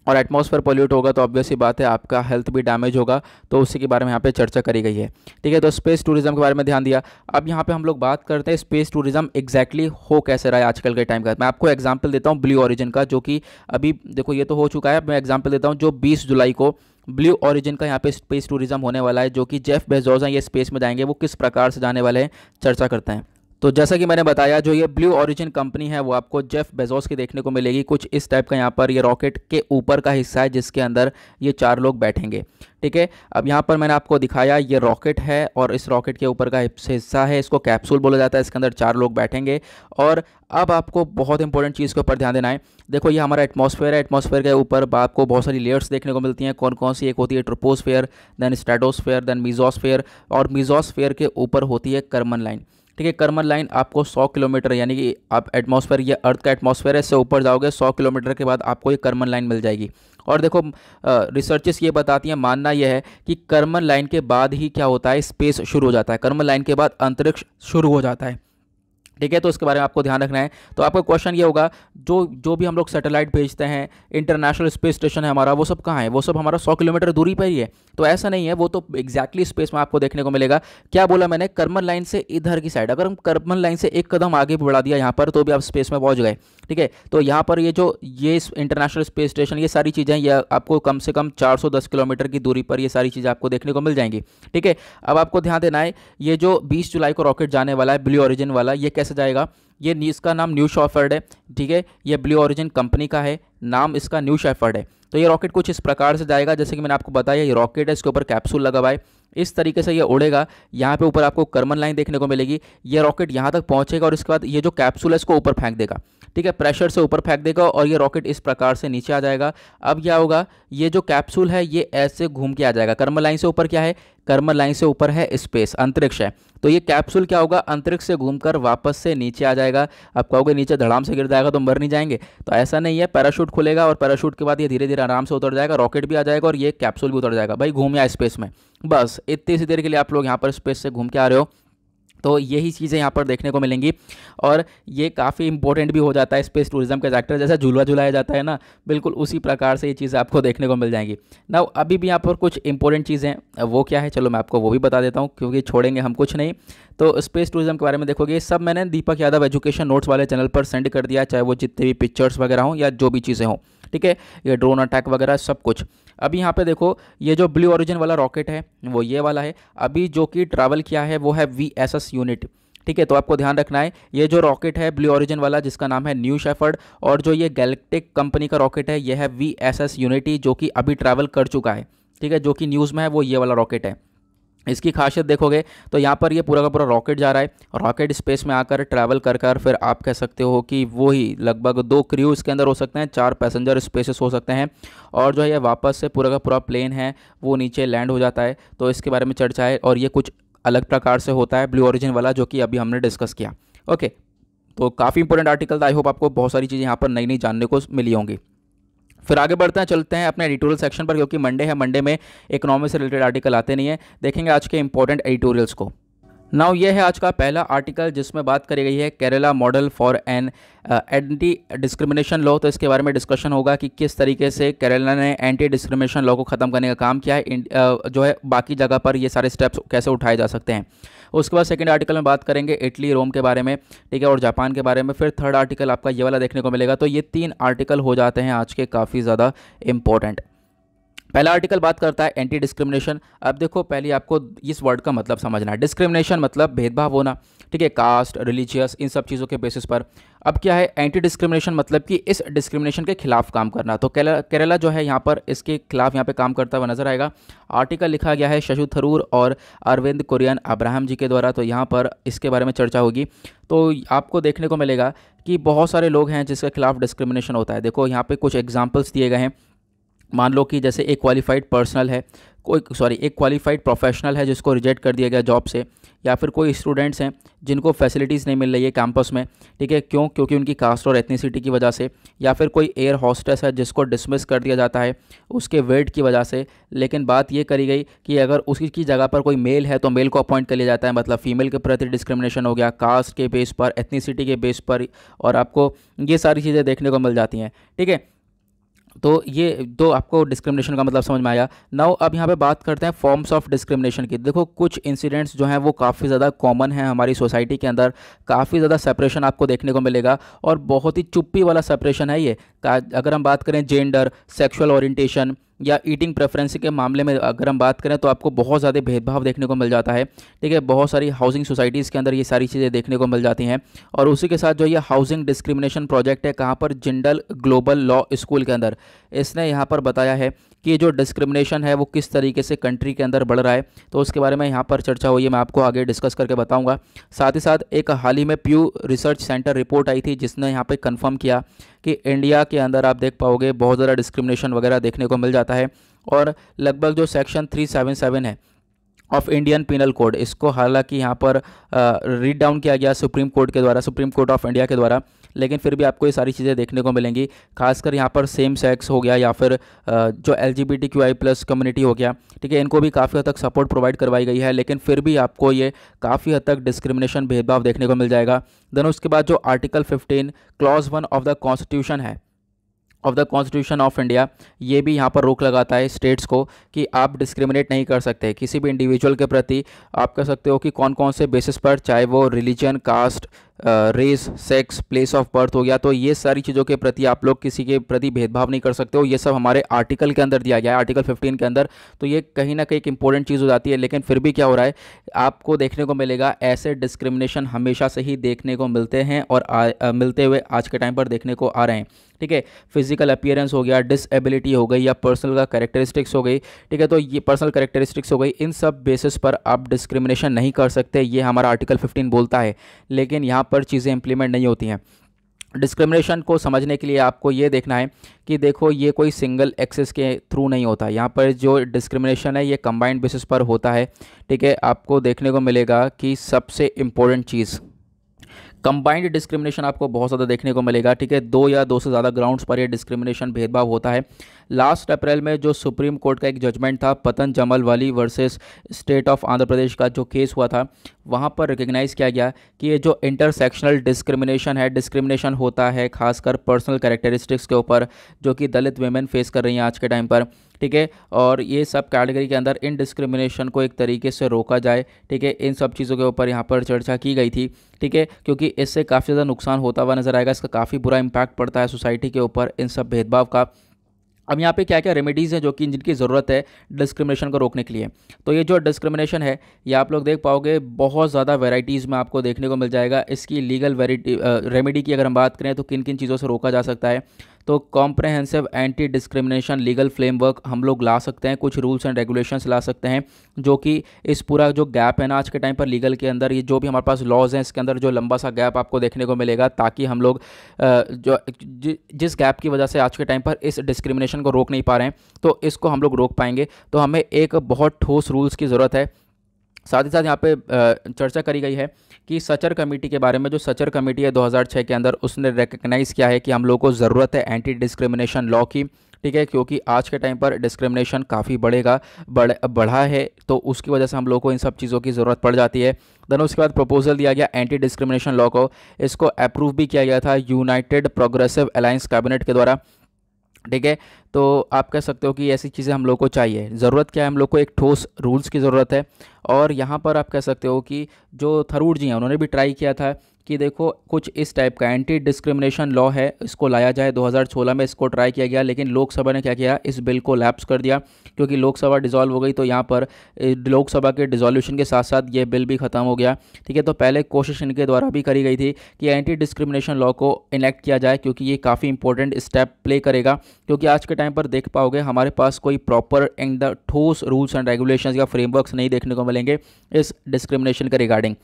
और एटमॉस्फेयर पोल्यूट होगा तो ऑब्वियस ही बात है आपका हेल्थ भी डैमेज होगा तो उसी के बारे में यहाँ पे चर्चा करी गई है ठीक है तो स्पेस टूरिज्म के बारे में ध्यान दिया अब यहाँ पे हम लोग बात करते हैं स्पेस टूरिज्म एग्जैक्टली हो कैसे रहा है आजकल के टाइम का मैं आपको एग्जाम्पल देता हूँ ब्लू ऑरिजिन का जो कि अभी देखो ये तो हो चुका है मैं एग्जाम्पल देता हूँ जो बीस जुलाई को ब्लू ऑरिजिन का यहाँ पे स्पेस टूरिज्म होने वाला है जो कि जेफ बेजोज हैं ये स्पेस में जाएंगे वो किस प्रकार से जाने वाले हैं चर्चा करते हैं तो जैसा कि मैंने बताया जो ये ब्लू ऑरिजिन कंपनी है वो आपको जेफ बेजोस की देखने को मिलेगी कुछ इस टाइप का यहाँ पर ये रॉकेट के ऊपर का हिस्सा है जिसके अंदर ये चार लोग बैठेंगे ठीक है अब यहाँ पर मैंने आपको दिखाया ये रॉकेट है और इस रॉकेट के ऊपर का हिस्सा है इसको कैप्सूल बोला जाता है इसके अंदर चार लोग बैठेंगे और अब आपको बहुत इंपॉर्टेंट चीज़ के ऊपर ध्यान देना है देखो ये हमारा एटमॉस्फेयर है एटमॉस्फेयर के ऊपर आपको बहुत सारी लेयर्स देखने को मिलती हैं कौन कौन सी एक होती है troposphere then stratosphere then mesosphere और मीजोसफेयर के ऊपर होती है कर्मन लाइन ठीक है कर्मन लाइन आपको 100 किलोमीटर यानी कि आप एटमॉस्फेयर या अर्थ का एटमॉस्फेयर है इससे ऊपर जाओगे 100 किलोमीटर के बाद आपको ये कर्मन लाइन मिल जाएगी और देखो रिसर्चेस ये बताती हैं मानना यह है कि कर्मन लाइन के बाद ही क्या होता है स्पेस शुरू हो जाता है कर्मन लाइन के बाद अंतरिक्ष शुरू हो जाता है ठीक है तो इसके बारे में आपको ध्यान रखना है तो आपका क्वेश्चन ये होगा जो जो भी हम लोग सैटेलाइट भेजते हैं इंटरनेशनल स्पेस स्टेशन है हमारा वो सब कहाँ है वो सब हमारा सौ किलोमीटर दूरी पर ही है तो ऐसा नहीं है वो तो एग्जैक्टली स्पेस में आपको देखने को मिलेगा क्या बोला मैंने कर्मन लाइन से इधर की साइड अगर हम कर्मन लाइन से एक कदम आगे बढ़ा दिया यहाँ पर तो भी आप स्पेस में पहुँच गए ठीक है तो यहाँ पर ये जो ये इंटरनेशनल स्पेस स्टेशन ये सारी चीज़ें ये आपको कम से कम 410 किलोमीटर की दूरी पर ये सारी चीज़ें आपको देखने को मिल जाएंगी ठीक है अब आपको ध्यान देना है ये जो 20 जुलाई को रॉकेट जाने वाला है ब्लू ऑरिजिन वाला ये कैसे जाएगा ये इसका नाम न्यू शॉफर्ड है ठीक है ये ब्लू ऑरिजिन कंपनी का है नाम इसका न्यू शेफर्ड है तो ये रॉकेट कुछ इस प्रकार से जाएगा जैसे कि मैंने आपको बताया ये रॉकेट है इसके ऊपर कैप्सूल लगा हुआ है इस तरीके से ये उड़ेगा यहाँ पे ऊपर आपको कर्मन लाइन देखने को मिलेगी ये रॉकेट यहाँ तक पहुँचेगा और इसके बाद ये जो कैप्सूल है इसको ऊपर फेंक देगा ठीक है प्रेशर से ऊपर फेंक देगा और ये रॉकेट इस प्रकार से नीचे आ जाएगा अब क्या होगा ये जो कैप्सूल है ये ऐसे घूम के आ जाएगा कर्मन लाइन से ऊपर क्या है कर्म लाइन से ऊपर है स्पेस अंतरिक्ष है तो ये कैप्सूल क्या होगा अंतरिक्ष से घूमकर वापस से नीचे आ जाएगा आप कहोगे नीचे धड़ाम से गिर जाएगा तो मर नहीं जाएंगे तो ऐसा नहीं है पैराशूट खुलेगा और पैराशूट के बाद ये धीरे धीरे आराम से उतर जाएगा रॉकेट भी आ जाएगा और ये कैप्सूल भी उतर जाएगा भाई घूम या स्पेस में बस इतनी सी देर के लिए आप लोग यहाँ पर स्पेस से घूम के आ रहे हो तो यही चीज़ें यहाँ पर देखने को मिलेंगी और ये काफ़ी इंपॉर्टेंट भी हो जाता है स्पेस टूरिज्म का सेक्टर जैसा झूला झुलाया जाता है ना बिल्कुल उसी प्रकार से ये चीज़ आपको देखने को मिल जाएंगी ना अभी भी यहाँ पर कुछ इंपॉर्टेंट चीज़ें वो क्या है चलो मैं आपको वो भी बता देता हूँ क्योंकि छोड़ेंगे हम कुछ नहीं तो स्पेस टूरिज्म के बारे में देखोगे सब मैंने दीपक यादव एजुकेशन नोट्स वाले चैनल पर सेंड कर दिया चाहे वो जितने भी पिक्चर्स वगैरह हों या जो भी चीज़ें हों ठीक है ये ड्रोन अटैक वगैरह सब कुछ अभी यहाँ पे देखो ये जो ब्लू ऑरिजिन वाला रॉकेट है वो ये वाला है अभी जो कि ट्रैवल किया है वो है वी एस एस यूनिट ठीक है तो आपको ध्यान रखना है ये जो रॉकेट है ब्लू ऑरिजिन वाला जिसका नाम है न्यू शेफर्ड और जो ये गैलेक्टिक कंपनी का रॉकेट है यह है वी एस एस यूनिटी जो कि अभी ट्रैवल कर चुका है ठीक है जो कि न्यूज़ में है वो ये वाला रॉकेट है इसकी खासियत देखोगे तो यहाँ पर ये पूरा का पूरा रॉकेट जा रहा है रॉकेट स्पेस में आकर ट्रैवल कर कर फिर आप कह सकते हो कि वो ही लगभग दो क्रू इसके अंदर हो सकते हैं चार पैसेंजर स्पेसेस हो सकते हैं और जो है वापस से पूरा का पूरा प्लेन है वो नीचे लैंड हो जाता है तो इसके बारे में चर्चा है और ये कुछ अलग प्रकार से होता है ब्लू ओरिजिन वाला जो कि अभी हमने डिस्कस किया ओके तो काफ़ी इंपॉर्टेंट आर्टिकल था आई होप आपको बहुत सारी चीज़ें यहाँ पर नई नई जानने को मिली होंगी फिर आगे बढ़ते हैं चलते हैं अपने एडिटोरियल सेक्शन पर क्योंकि मंडे है मंडे में इकोनॉमी से रिलेटेड आर्टिकल आते नहीं है देखेंगे आज के इंपॉर्टेंट एडिटोरियल्स को नाउ यह है आज का पहला आर्टिकल जिसमें बात करी गई है Kerala model for an anti discrimination law तो इसके बारे में डिस्कशन होगा कि किस तरीके से केरला ने एंटी डिस्क्रिमिनेशन लॉ को ख़त्म करने का काम किया है uh, जो है बाकी जगह पर ये सारे स्टेप्स कैसे उठाए जा सकते हैं उसके बाद सेकेंड आर्टिकल में बात करेंगे इटली रोम के बारे में ठीक है और जापान के बारे में फिर थर्ड आर्टिकल आपका ये वाला देखने को मिलेगा तो ये तीन आर्टिकल हो जाते हैं आज के काफ़ी ज़्यादा इंपॉर्टेंट पहला आर्टिकल बात करता है एंटी डिस्क्रिमिनेशन अब देखो पहले आपको इस वर्ड का मतलब समझना है डिस्क्रिमिनेशन मतलब भेदभाव होना ठीक है कास्ट रिलीजियस इन सब चीज़ों के बेसिस पर अब क्या है एंटी डिस्क्रिमिनेशन मतलब कि इस डिस्क्रिमिनेशन के खिलाफ काम करना तो केरला जो है यहाँ पर इसके खिलाफ यहाँ पे काम करता हुआ नजर आएगा आर्टिकल लिखा गया है शशु थरूर और अरविंद कुरियन अब्राहम जी के द्वारा तो यहाँ पर इसके बारे में चर्चा होगी तो आपको देखने को मिलेगा कि बहुत सारे लोग हैं जिसके खिलाफ डिस्क्रिमिनेशन होता है देखो यहाँ पे कुछ एग्जाम्पल्स दिए गए हैं मान लो कि जैसे एक क्वालिफाइड पर्सनल है कोई सॉरी एक क्वालिफाइड प्रोफेशनल है जिसको रिजेक्ट कर दिया गया जॉब से या फिर कोई स्टूडेंट्स हैं जिनको फैसिलिटीज़ नहीं मिल रही है कैंपस में ठीक है क्यों क्योंकि उनकी कास्ट और एथनीसिटी की वजह से या फिर कोई एयर हॉस्टेस है जिसको डिसमिस कर दिया जाता है उसके वेट की वजह से लेकिन बात यह करी गई कि अगर उसकी जगह पर कोई मेल है तो मेल को अपॉइंट कर लिया जाता है मतलब फीमेल के प्रति डिस्क्रिमिनेशन हो गया कास्ट के बेस पर एथनीसिटी के बेस पर और आपको ये सारी चीज़ें देखने को मिल जाती हैं ठीक है तो ये तो आपको डिस्क्रिमिनेशन का मतलब समझ में आया नाउ अब यहाँ पे बात करते हैं फॉर्म्स ऑफ डिस्क्रिमिनेशन की देखो कुछ इंसिडेंट्स जो हैं वो काफ़ी ज़्यादा कॉमन हैं हमारी सोसाइटी के अंदर काफ़ी ज़्यादा सेपरेशन आपको देखने को मिलेगा और बहुत ही चुप्पी वाला सेपरेशन है ये अगर हम बात करें जेंडर सेक्शुअल ओरिएंटेशन या ईटिंग प्रेफरेंस के मामले में अगर हम बात करें तो आपको बहुत ज़्यादा भेदभाव देखने को मिल जाता है ठीक है बहुत सारी हाउसिंग सोसाइटीज़ के अंदर ये सारी चीज़ें देखने को मिल जाती हैं और उसी के साथ जो ये हाउसिंग डिस्क्रिमिनेशन प्रोजेक्ट है कहाँ पर जिंडल ग्लोबल लॉ स्कूल के अंदर इसने यहाँ पर बताया है कि जो डिस्क्रिमिनेशन है वो किस तरीके से कंट्री के अंदर बढ़ रहा है तो उसके बारे में यहाँ पर चर्चा हुई है मैं आपको आगे डिस्कस करके बताऊँगा साथ ही साथ एक हाल ही में प्यू रिसर्च सेंटर रिपोर्ट आई थी जिसने यहाँ पर कन्फर्म किया कि इंडिया के अंदर आप देख पाओगे बहुत ज़्यादा डिस्क्रिमिनेशन वगैरह देखने को मिल जाता है और लगभग जो सेक्शन 377 है ऑफ इंडियन पिनल कोड इसको हालांकि यहाँ पर रीड डाउन किया गया सुप्रीम कोर्ट के द्वारा सुप्रीम कोर्ट ऑफ इंडिया के द्वारा लेकिन फिर भी आपको ये सारी चीज़ें देखने को मिलेंगी खासकर यहाँ पर सेम सेक्स हो गया या फिर जो एल जी प्लस कम्युनिटी हो गया ठीक है इनको भी काफ़ी हद तक सपोर्ट प्रोवाइड करवाई गई है लेकिन फिर भी आपको ये काफ़ी हद तक डिस्क्रिमिनेशन भेदभाव देखने को मिल जाएगा देन उसके बाद जो article fifteen clause one of the constitution है of the constitution of India ये भी यहाँ पर रोक लगाता है स्टेट्स को कि आप डिस्क्रिमिनेट नहीं कर सकते किसी भी इंडिविजुअल के प्रति आप कह सकते हो कि कौन कौन से बेसिस पर चाहे वो religion caste race sex place of birth हो गया तो ये सारी चीज़ों के प्रति आप लोग किसी के प्रति भेदभाव नहीं कर सकते हो ये सब हमारे आर्टिकल के अंदर दिया गया है आर्टिकल 15 के अंदर तो ये कहीं ना कहीं एक इंपॉर्टेंट चीज़ हो जाती है लेकिन फिर भी क्या हो रहा है आपको देखने को मिलेगा ऐसे डिस्क्रिमिनेशन हमेशा से ही देखने को मिलते हैं और आ, आ, मिलते हुए आज के टाइम पर देखने को आ रहे हैं ठीक है फिजिकल अपियरेंस हो गया डिसएबिलिटी हो गई या पर्सनल का करेक्टरिस्टिक्स हो गई ठीक है तो ये पर्सनल करेक्टरिस्टिक्स हो गई इन सब बेसिस पर आप डिस्क्रिमिनेशन नहीं कर सकते ये हमारा आर्टिकल फिफ्टीन बोलता है लेकिन यहाँ यहाँ पर चीज़ें इम्प्लीमेंट नहीं होती हैं डिस्क्रिमिनेशन को समझने के लिए आपको ये देखना है कि देखो ये कोई सिंगल एक्सेस के थ्रू नहीं होता यहाँ पर जो डिस्क्रिमिनेशन है ये कंबाइंड बेसिस पर होता है ठीक है आपको देखने को मिलेगा कि सबसे इम्पोर्टेंट चीज़ कंबाइंड डिस्क्रिमिनेशन आपको बहुत ज़्यादा देखने को मिलेगा ठीक है दो या दो से ज़्यादा ग्राउंड्स पर यह डिस्क्रिमिनेशन भेदभाव होता है लास्ट अप्रैल में जो सुप्रीम कोर्ट का एक जजमेंट था Patan Jamal Vali versus State of Andhra Pradesh का जो केस हुआ था वहाँ पर रिकग्नाइज़ किया गया कि ये जो इंटरसेक्शनल डिस्क्रिमिनेशन है डिस्क्रिमिनेशन होता है खासकर पर्सनल कैरेक्टरिस्टिक्स के ऊपर जो कि दलित वेमेन फेस कर रही हैं आज के टाइम पर ठीक है और ये सब कैटेगरी के अंदर इन डिस्क्रिमिनेशन को एक तरीके से रोका जाए ठीक है इन सब चीज़ों के ऊपर यहाँ पर चर्चा की गई थी ठीक है क्योंकि इससे काफ़ी ज़्यादा नुकसान होता हुआ नज़र आएगा इसका काफ़ी बुरा इम्पैक्ट पड़ता है सोसाइटी के ऊपर इन सब भेदभाव का अब यहाँ पे क्या क्या रेमेडीज़ हैं जो कि जिनकी ज़रूरत है डिस्क्रिमिनेशन को रोकने के लिए तो ये जो डिस्क्रिमिनेशन है ये आप लोग देख पाओगे बहुत ज़्यादा वेराइटीज़ में आपको देखने को मिल जाएगा इसकी लीगल वेरिटी रेमेडी की अगर हम बात करें तो किन किन चीज़ों से रोका जा सकता है तो comprehensive anti discrimination legal framework हम लोग ला सकते हैं कुछ रूल्स एंड रेगुलेशंस ला सकते हैं जो कि इस पूरा जो गैप है ना आज के टाइम पर लीगल के अंदर ये जो भी हमारे पास लॉज हैं इसके अंदर जो लंबा सा गैप आपको देखने को मिलेगा ताकि हम लोग जो जिस गैप की वजह से आज के टाइम पर इस डिस्क्रिमिनेशन को रोक नहीं पा रहे हैं तो इसको हम लोग रोक पाएंगे तो हमें एक बहुत ठोस रूल्स की ज़रूरत है साथ ही साथ यहाँ पे चर्चा करी गई है कि सचर कमेटी के बारे में जो सचर कमेटी है 2006 के अंदर उसने रिकग्नाइज़ किया है कि हम लोग को ज़रूरत है एंटी डिस्क्रिमिनेशन लॉ की ठीक है क्योंकि आज के टाइम पर डिस्क्रिमिनेशन काफ़ी बढ़ेगा बढ़ बढ़ा है तो उसकी वजह से हम लोग को इन सब चीज़ों की ज़रूरत पड़ जाती है देन उसके बाद प्रपोजल दिया गया एंटी डिस्क्रिमिनेशन लॉ को इसको अप्रूव भी किया गया था यूनाइटेड प्रोग्रेसिव अलायंस कैबिनेट के द्वारा ठीक है तो आप कह सकते हो कि ऐसी चीज़ें हम लोग को चाहिए ज़रूरत क्या है हम लोग को एक ठोस रूल्स की ज़रूरत है और यहाँ पर आप कह सकते हो कि जो थरूर जी हैं उन्होंने भी ट्राई किया था कि देखो कुछ इस टाइप का एंटी डिस्क्रिमिनेशन लॉ है इसको लाया जाए 2016 में इसको ट्राई किया गया लेकिन लोकसभा ने क्या किया इस बिल को लैप्स कर दिया क्योंकि लोकसभा डिसॉल्व हो गई तो यहाँ पर लोकसभा के डिसॉल्यूशन के साथ साथ ये बिल भी ख़त्म हो गया ठीक है तो पहले कोशिश इनके द्वारा भी करी गई थी कि एंटी डिस्क्रिमिनेशन लॉ को इनेक्ट किया जाए क्योंकि ये काफ़ी इंपॉर्टेंट स्टेप प्ले करेगा क्योंकि आज के टाइम पर देख पाओगे हमारे पास कोई प्रॉपर एंड द ठोस रूल्स एंड रेगुलेशन या फ्रेमवर्कस नहीं देखने को मिलेंगे इस डिस्क्रिमिनेशन के रिगार्डिंग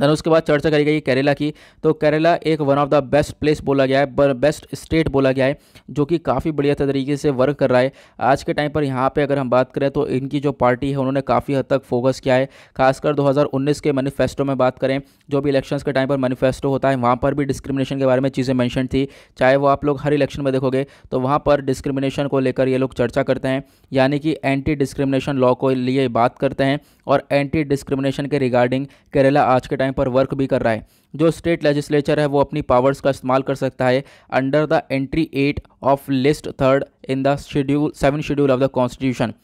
देन उसके बाद चर्चा करी गई केरला की तो केरला एक one of the best place बोला गया है बेस्ट स्टेट बोला गया है जो कि काफ़ी बढ़िया तरीके से वर्क कर रहा है आज के टाइम पर यहाँ पे अगर हम बात करें तो इनकी जो पार्टी है उन्होंने काफ़ी हद तक फोकस किया है खासकर 2019 के मैनिफेस्टो में बात करें जो भी इलेक्शन के टाइम पर मैनिफेस्टो होता है वहाँ पर भी डिस्क्रिमिनेशन के बारे में चीज़ें मैंशन थी चाहे वो आप लोग हर इलेक्शन में देखोगे तो वहाँ पर डिस्क्रिमिनेशन को लेकर ये लोग चर्चा करते हैं यानी कि एंटी डिस्क्रिमिनेशन लॉ को लिए बात करते हैं और एंटी डिस्क्रिमिनेशन के रिगार्डिंग केरला आज के टाइम पर वर्क भी कर रहा है जो स्टेट लेजिस्लेचर है वो अपनी पावर्स का इस्तेमाल कर सकता है under the entry eight of list third in the schedule seven schedule of the constitution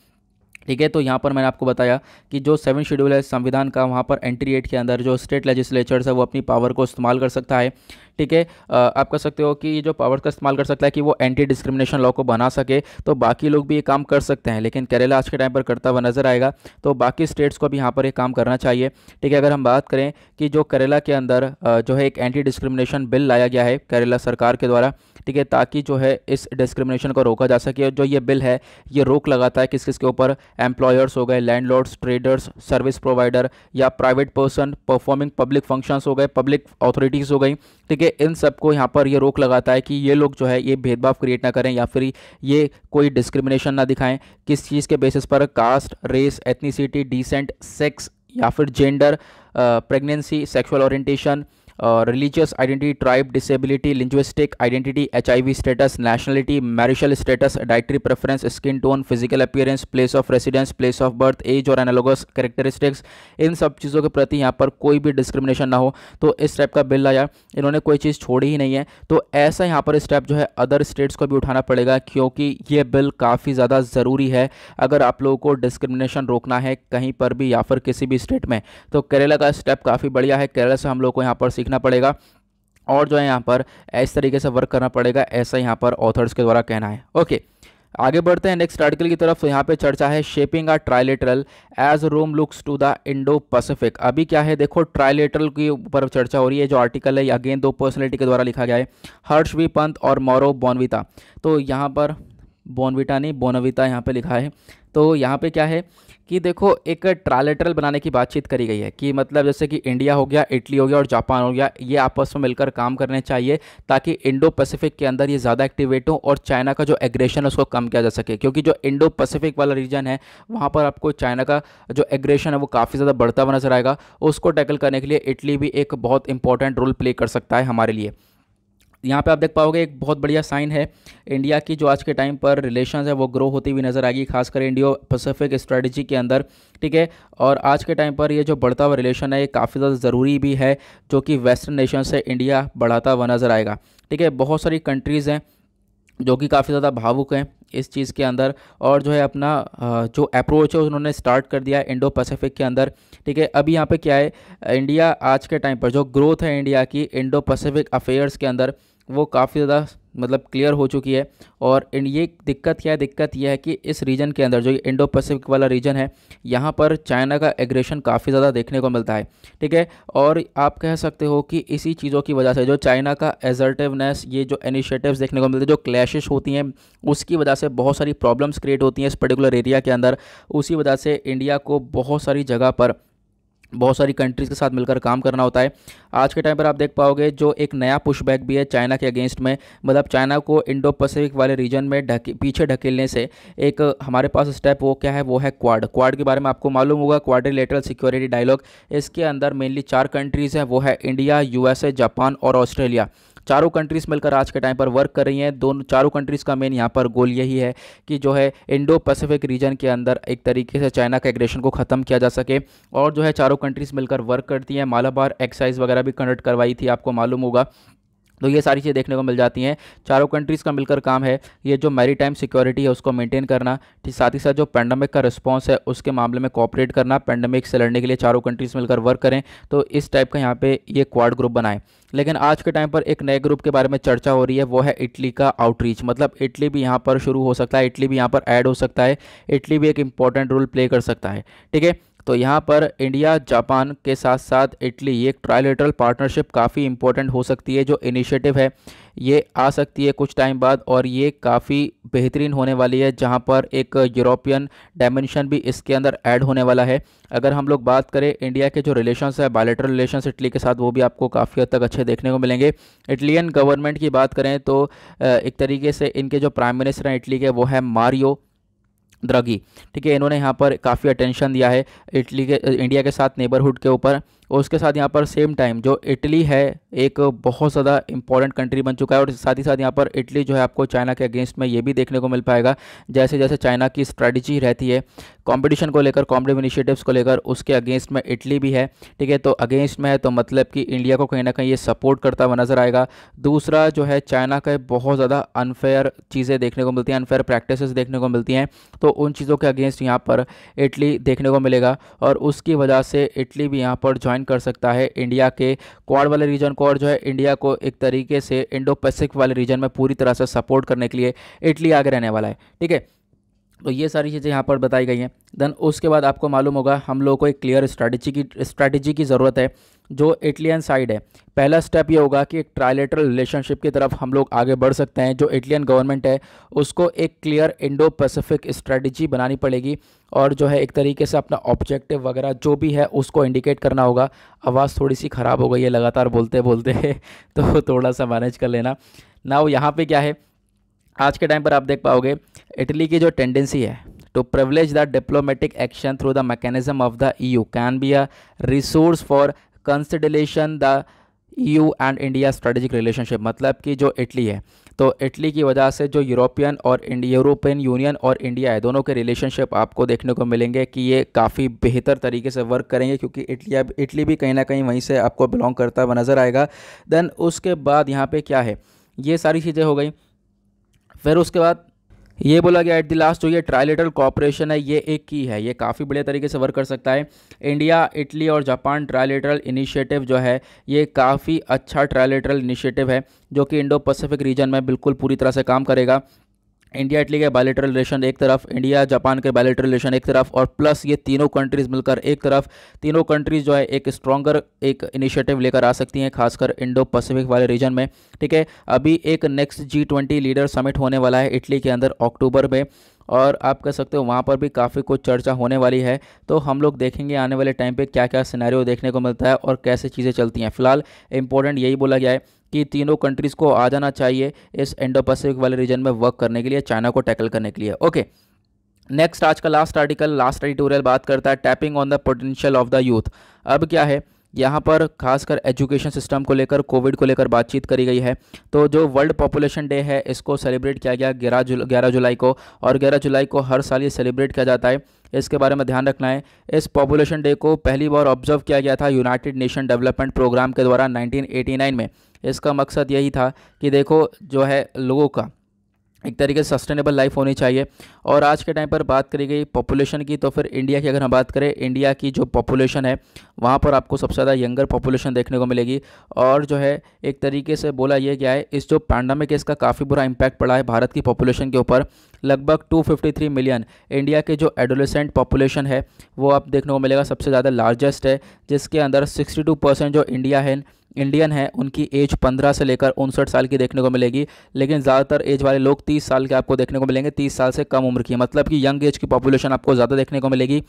ठीक है तो यहाँ पर मैंने आपको बताया कि जो सेवन शेड्यूल है संविधान का वहाँ पर एंट्री एट के अंदर जो स्टेट लेजिस्लेचर्स है वो अपनी पावर को इस्तेमाल कर सकता है ठीक है आप कह सकते हो कि ये जो पावर का इस्तेमाल कर सकता है कि वो एंटी डिस्क्रिमिनेशन लॉ को बना सके तो बाकी लोग भी ये काम कर सकते हैं लेकिन केरला आज के टाइम पर करता हुआ नजर आएगा तो बाकी स्टेट्स को भी यहाँ पर ये काम करना चाहिए ठीक है अगर हम बात करें कि जो केरला के अंदर जो है एक एंटी डिस्क्रिमिनेशन बिल लाया गया है केरला सरकार के द्वारा ठीक है ताकि जो है इस डिस्क्रिमिनेशन को रोका जा सके जो ये बिल है ये रोक लगाता है किस किस के ऊपर एम्प्लॉयर्स हो गए लैंडलॉर्ड्स ट्रेडर्स सर्विस प्रोवाइडर या private person performing public functions हो गए पब्लिक अथॉरिटीज़ हो गई ठीक है है इन सब को यहाँ पर ये रोक लगाता है कि ये लोग जो है ये भेदभाव क्रिएट ना करें या फिर ये कोई डिस्क्रिमिनेशन ना दिखाएं किस चीज़ के बेसिस पर caste race ethnicity descent sex या फिर gender pregnancy sexual orientation religious identity tribe disability linguistic identity V status nationality marital status dietary preference skin tone physical appearance place of residence place of birth age और एनालोगस करेक्टरिस्टिक्स इन सब चीज़ों के प्रति यहाँ पर कोई भी डिस्क्रिमिनेशन ना हो तो इस टाइप का बिल आया इन्होंने कोई चीज़ छोड़ी ही नहीं है तो ऐसा यहाँ पर स्टेप जो है अदर स्टेट्स को भी उठाना पड़ेगा क्योंकि ये बिल काफ़ी ज़्यादा ज़रूरी है अगर आप लोगों को डिस्क्रिमिनेशन रोकना है कहीं पर भी या फिर किसी भी स्टेट में तो केरला का स्टेप काफ़ी बढ़िया है केरला से हम लोग को यहाँ पर सीखना पड़ेगा और जो है यहाँ पर इस तरीके से वर्क करना पड़ेगा ऐसा यहाँ पर ऑथर्स के द्वारा कहना है ओके आगे बढ़ते हैं नेक्स्ट आर्टिकल की तरफ तो यहाँ पे चर्चा है shaping a trilateral as Rome looks to the Indo Pacific अभी क्या है देखो ट्राइलेटरल के ऊपर चर्चा हो रही है जो आर्टिकल है अगेन दो पर्सनैलिटी के द्वारा लिखा गया है हर्ष वी पंत और मौरव बॉनविता तो यहाँ पर बॉनविटा नहीं बोनविता यहाँ पर लिखा है तो यहाँ पर क्या है कि देखो एक ट्रालेटरल बनाने की बातचीत करी गई है कि मतलब जैसे कि इंडिया हो गया इटली हो गया और जापान हो गया ये आपस में मिलकर काम करने चाहिए ताकि इंडो पैसिफिक के अंदर ये ज़्यादा एक्टिवेट हो और चाइना का जो एग्रेशन है उसको कम किया जा सके क्योंकि जो इंडो पैसिफिक वाला रीजन है वहाँ पर आपको चाइना का जो एग्रेशन है वो काफ़ी ज़्यादा बढ़ता हुआ नजर आएगा उसको टैकल करने के लिए इटली भी एक बहुत इंपॉर्टेंट रोल प्ले कर सकता है हमारे लिए यहाँ पे आप देख पाओगे एक बहुत बढ़िया साइन है इंडिया की जो आज के टाइम पर रिलेशन है वो ग्रो होती हुई नज़र आएगी खासकर इंडियो पैसिफिक स्ट्रेटजी के अंदर ठीक है और आज के टाइम पर ये जो बढ़ता हुआ रिलेशन है ये काफ़ी ज़्यादा ज़रूरी भी है जो कि वेस्टर्न नेशन से इंडिया बढ़ाता हुआ नज़र आएगा ठीक है बहुत सारी कंट्रीज़ हैं जो कि काफ़ी ज़्यादा भावुक हैं इस चीज़ के अंदर और जो है अपना जो अप्रोच है उन्होंने स्टार्ट कर दिया इंडो पैसिफिक के अंदर ठीक है अभी यहाँ पे क्या है इंडिया आज के टाइम पर जो ग्रोथ है इंडिया की इंडो पैसिफिक अफेयर्स के अंदर वो काफ़ी ज़्यादा मतलब क्लियर हो चुकी है और ये दिक्कत क्या है दिक्कत यह है कि इस रीजन के अंदर जो इंडो पैसिफिक वाला रीजन है यहाँ पर चाइना का एग्रेशन काफ़ी ज़्यादा देखने को मिलता है ठीक है और आप कह सकते हो कि इसी चीज़ों की वजह से जो चाइना का एजर्टिवनेस ये जो इनिशिएटिव्स देखने को मिलते हैं जो क्लैशेस होती हैं उसकी वजह से बहुत सारी प्रॉब्लम्स क्रिएट होती हैं इस पर्टिकुलर एरिया के अंदर उसी वजह से इंडिया को बहुत सारी जगह पर बहुत सारी कंट्रीज़ के साथ मिलकर काम करना होता है आज के टाइम पर आप देख पाओगे जो एक नया पुशबैक भी है चाइना के अगेंस्ट में मतलब चाइना को इंडो पैसिफिक वाले रीजन में ढके पीछे ढकेलने से एक हमारे पास स्टेप वो क्या है वो है क्वाड क्वाड के बारे में आपको मालूम होगा क्वाड्रिलेटरल सिक्योरिटी डायलॉग इसके अंदर मेनली चार कंट्रीज़ हैं वो है इंडिया यूएसए जापान और ऑस्ट्रेलिया चारों कंट्रीज़ मिलकर आज के टाइम पर वर्क कर रही हैं दोनों चारों कंट्रीज़ का मेन यहाँ पर गोल यही है कि जो है इंडो पैसिफिक रीजन के अंदर एक तरीके से चाइना के एग्रेशन को ख़त्म किया जा सके और जो है चारों कंट्रीज़ मिलकर वर्क करती हैं मालाबार एक्साइज वगैरह भी कंडक्ट करवाई थी आपको मालूम होगा तो ये सारी चीज़ें देखने को मिल जाती हैं चारों कंट्रीज़ का मिलकर काम है ये जो मेरी टाइम सिक्योरिटी है उसको मेंटेन करना ठीक साथ ही साथ जो पैंडमिक का रिस्पांस है उसके मामले में कॉपरेट करना पैंडमिक से लड़ने के लिए चारों कंट्रीज़ मिलकर वर्क करें तो इस टाइप का यहाँ पे ये क्वाड ग्रुप बनाएं लेकिन आज के टाइम पर एक नए ग्रुप के बारे में चर्चा हो रही है वो है इटली का आउटरीच मतलब इटली भी यहाँ पर शुरू हो सकता है इटली भी यहाँ पर ऐड हो सकता है इटली भी एक इंपॉर्टेंट रोल प्ले कर सकता है ठीक है तो यहाँ पर इंडिया जापान के साथ साथ इटली ये ट्राइलेटरल पार्टनरशिप काफ़ी इंपॉर्टेंट हो सकती है जो इनिशिएटिव है ये आ सकती है कुछ टाइम बाद और ये काफ़ी बेहतरीन होने वाली है जहाँ पर एक यूरोपियन डायमेंशन भी इसके अंदर ऐड होने वाला है अगर हम लोग बात करें इंडिया के जो रिलेशंस है बायोलेटरल रिलेशंस इटली के साथ वो भी आपको काफ़ी हद तक अच्छे देखने को मिलेंगे इटलियन गवर्नमेंट की बात करें तो एक तरीके से इनके जो प्राइम मिनिस्टर हैं इटली के वो है मारियो द्रगी ठीक है इन्होंने यहाँ पर काफ़ी अटेंशन दिया है इटली के इंडिया के साथ नेबरहुड के ऊपर और उसके साथ यहाँ पर सेम टाइम जो इटली है एक बहुत ज़्यादा इंपॉर्टेंट कंट्री बन चुका है और साथ ही साथ यहाँ पर इटली जो है आपको चाइना के अगेंस्ट में ये भी देखने को मिल पाएगा जैसे जैसे चाइना की स्ट्रैटेजी रहती है कंपटीशन को लेकर कॉम्पिटिव इनिशिएटिव्स को लेकर उसके अगेंस्ट में इटली भी है ठीक है तो अगेंस्ट में है तो मतलब कि इंडिया को कहीं ना कहीं ये सपोर्ट करता हुआ नज़र आएगा दूसरा जो है चाइना का बहुत ज़्यादा अनफेयर चीज़ें देखने को मिलती हैं अनफेयर प्रैक्टिस देखने को मिलती हैं तो उन चीज़ों के अगेंस्ट यहाँ पर इटली देखने को मिलेगा और उसकी वजह से इटली भी यहाँ पर ज्वाइन ज्वाइन कर सकता है इंडिया के क्वाड वाले रीजन को और जो है इंडिया को एक तरीके से इंडो पैसिफिक वाले रीजन में पूरी तरह से सपोर्ट करने के लिए इटली आगे रहने वाला है ठीक है तो ये सारी चीज़ें यहाँ पर बताई गई हैं देन उसके बाद आपको मालूम होगा हम लोगों को एक क्लियर स्ट्रैटेजी की स्ट्रैटेजी की ज़रूरत है जो इटलियन साइड है पहला स्टेप ये होगा कि एक ट्रायलेटरल रिलेशनशिप की तरफ हम लोग आगे बढ़ सकते हैं जो इटलियन गवर्नमेंट है उसको एक क्लियर इंडो पैसिफिक स्ट्रैटेजी बनानी पड़ेगी और जो है एक तरीके से अपना ऑब्जेक्टिव वगैरह जो भी है उसको इंडिकेट करना होगा आवाज़ थोड़ी सी ख़राब हो गई है लगातार बोलते बोलते तो थोड़ा सा मैनेज कर लेना ना वो यहाँ पर क्या है आज के टाइम पर आप देख पाओगे इटली की जो टेंडेंसी है the diplomatic action through the through of the E U can be a resource for consolidation the E U and India strategic relationship मतलब कि जो इटली है तो इटली की वजह से जो यूरोपियन और यूरोपियन यूनियन और इंडिया है दोनों के रिलेशनशिप आपको देखने को मिलेंगे कि ये काफ़ी बेहतर तरीके से वर्क करेंगे क्योंकि इटली अब इटली भी कहीं ना कहीं वहीं से आपको बिलोंग करता हुआ नज़र आएगा देन उसके बाद यहाँ पे क्या है ये सारी चीज़ें हो गई फिर उसके बाद ये बोला गया एट द लास्ट जो ये ट्राइलेटरल कॉपरेशन है ये एक की है ये काफ़ी बढ़िया तरीके से वर्क कर सकता है इंडिया इटली और जापान ट्राइलेटरल इनिशिएटिव जो है ये काफ़ी अच्छा ट्राइलेटरल इनिशिएटिव है जो कि इंडो पैसिफिक रीजन में बिल्कुल पूरी तरह से काम करेगा इंडिया इटली के बायलेटरल रिलेशन एक तरफ इंडिया जापान के बायलेटरल रिलेशन एक तरफ और प्लस ये तीनों कंट्रीज़ मिलकर एक तरफ तीनों कंट्रीज़ जो है एक स्ट्रॉगर एक इनिशिएटिव लेकर आ सकती हैं खासकर इंडो पैसिफिक वाले रीजन में ठीक है अभी एक next G twenty leader summit होने वाला है इटली के अंदर अक्टूबर में और आप कह सकते हो वहाँ पर भी काफ़ी कुछ चर्चा होने वाली है तो हम लोग देखेंगे आने वाले टाइम पे क्या क्या सिनेरियो देखने को मिलता है और कैसे चीज़ें चलती हैं फिलहाल इंपॉर्टेंट यही बोला गया है कि तीनों कंट्रीज़ को आ जाना चाहिए इस इंडो पैसिफिक वाले रीजन में वर्क करने के लिए चाइना को टैकल करने के लिए ओके नेक्स्ट आज का लास्ट आर्टिकल लास्ट एडिटोरियल बात करता है tapping on the potential of the youth अब क्या है यहाँ पर खासकर एजुकेशन सिस्टम को लेकर कोविड को लेकर बातचीत करी गई है तो जो वर्ल्ड पॉपुलेशन डे है इसको सेलिब्रेट किया गया ग्यारह ग्यारह जुलाई को और ग्यारह जुलाई को हर साल ये सेलिब्रेट किया जाता है इसके बारे में ध्यान रखना है इस पॉपुलेशन डे को पहली बार ऑब्जर्व किया गया था यूनाइटेड नेशन डेवलपमेंट प्रोग्राम के द्वारा 1989 में इसका मकसद यही था कि देखो जो है लोगों का एक तरीके से सस्टेनेबल लाइफ होनी चाहिए और आज के टाइम पर बात करी गई पॉपुलेशन की तो फिर इंडिया की अगर हम बात करें इंडिया की जो पॉपुलेशन है वहाँ पर आपको सबसे ज़्यादा यंगर पॉपुलेशन देखने को मिलेगी और जो है एक तरीके से बोला यह गया है इस जो पैंडमिक है इसका काफ़ी बुरा इम्पैक्ट पड़ा है भारत की पॉपुलेशन के ऊपर लगभग 253 मिलियन इंडिया के जो एडोलेसेंट पॉपुलेशन है वो आप देखने को मिलेगा सबसे ज़्यादा लार्जेस्ट है जिसके अंदर 62 परसेंट जो इंडिया है इंडियन है उनकी एज पंद्रह से लेकर उनसठ साल की देखने को मिलेगी लेकिन ज़्यादातर एज वाले लोग तीस साल के आपको देखने को मिलेंगे तीस साल से कम उम्र की मतलब कि यंग एज की पॉपुलेशन आपको ज़्यादा देखने को मिलेगी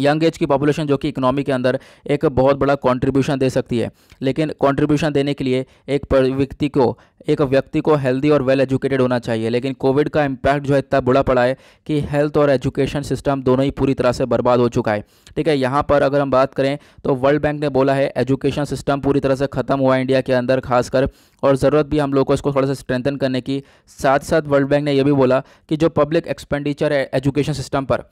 यंग एज की पॉपुलेशन जो कि इकोनॉमी के अंदर एक बहुत बड़ा कंट्रीब्यूशन दे सकती है लेकिन कंट्रीब्यूशन देने के लिए एक व्यक्ति को एक व्यक्ति को हेल्दी और वेल एजुकेटेड होना चाहिए लेकिन कोविड का इम्पैक्ट जो है इतना बुरा पड़ा है कि हेल्थ और एजुकेशन सिस्टम दोनों ही पूरी तरह से बर्बाद हो चुका है ठीक है यहाँ पर अगर हम बात करें तो वर्ल्ड बैंक ने बोला है एजुकेशन सिस्टम पूरी तरह से ख़त्म हुआ इंडिया के अंदर खासकर और ज़रूरत भी हम लोग को इसको थोड़ा सा स्ट्रेंथन करने की साथ साथ वर्ल्ड बैंक ने यह भी बोला कि जो पब्लिक एक्सपेंडिचर है एजुकेशन सिस्टम पर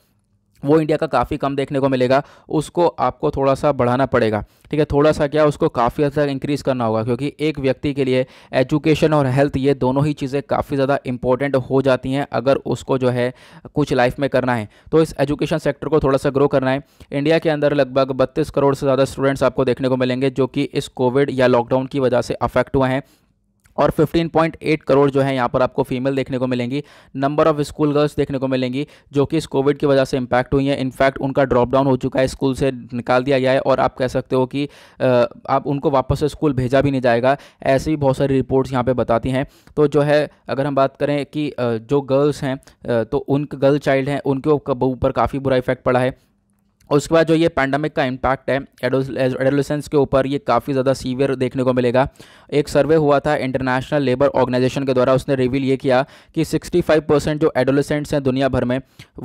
वो इंडिया का काफ़ी कम देखने को मिलेगा उसको आपको थोड़ा सा बढ़ाना पड़ेगा ठीक है थोड़ा सा क्या उसको काफ़ी हद तक इंक्रीज़ करना होगा क्योंकि एक व्यक्ति के लिए एजुकेशन और हेल्थ ये दोनों ही चीज़ें काफ़ी ज़्यादा इंपॉर्टेंट हो जाती हैं अगर उसको जो है कुछ लाइफ में करना है तो इस एजुकेशन सेक्टर को थोड़ा सा ग्रो करना है इंडिया के अंदर लगभग बत्तीस करोड़ से ज़्यादा स्टूडेंट्स आपको देखने को मिलेंगे जो कि इस कोविड या लॉकडाउन की वजह से अफेक्ट हुए हैं और 15.8 करोड़ जो है यहाँ पर आपको फीमेल देखने को मिलेंगी नंबर ऑफ स्कूल गर्ल्स देखने को मिलेंगी जो कि इस कोविड की वजह से इम्पैक्ट हुई हैं इनफैक्ट उनका ड्रॉप डाउन हो चुका है स्कूल से निकाल दिया गया है और आप कह सकते हो कि आप उनको वापस से स्कूल भेजा भी नहीं जाएगा ऐसी भी बहुत सारी रिपोर्ट्स यहाँ पर बताती हैं तो जो है अगर हम बात करें कि जो गर्ल्स हैं तो उन गर्ल चाइल्ड हैं उनके ऊपर काफ़ी बुरा इफेक्ट पड़ा है और उसके बाद जो ये पैंडमिक का इम्पैक्ट है एडोलेसेंस के ऊपर ये काफ़ी ज़्यादा सीवियर देखने को मिलेगा एक सर्वे हुआ था इंटरनेशनल लेबर ऑर्गेनाइजेशन के द्वारा उसने रिवील ये किया कि 65 परसेंट जो एडोलेसेंट्स हैं दुनिया भर में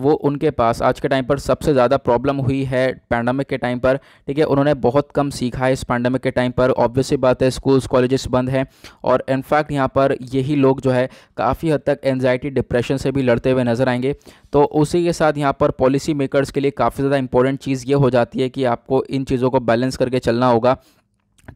वो उनके पास आज के टाइम पर सबसे ज़्यादा प्रॉब्लम हुई है पैंडमिक के टाइम पर ठीक है उन्होंने बहुत कम सीखा है इस पैंडमिक के टाइम पर ऑब्वियसली बात है स्कूल्स कॉलेजेस बंद हैं और इनफैक्ट यहाँ पर यही लोग जो है काफ़ी हद तक एनजाइटी डिप्रेशन से भी लड़ते हुए नजर आएंगे तो उसी के साथ यहाँ पर पॉलिसी मेकर्स के लिए काफ़ी ज़्यादा इंपॉर्टेंट इंपॉर्टेंट चीज़ ये हो जाती है कि आपको इन चीज़ों को बैलेंस करके चलना होगा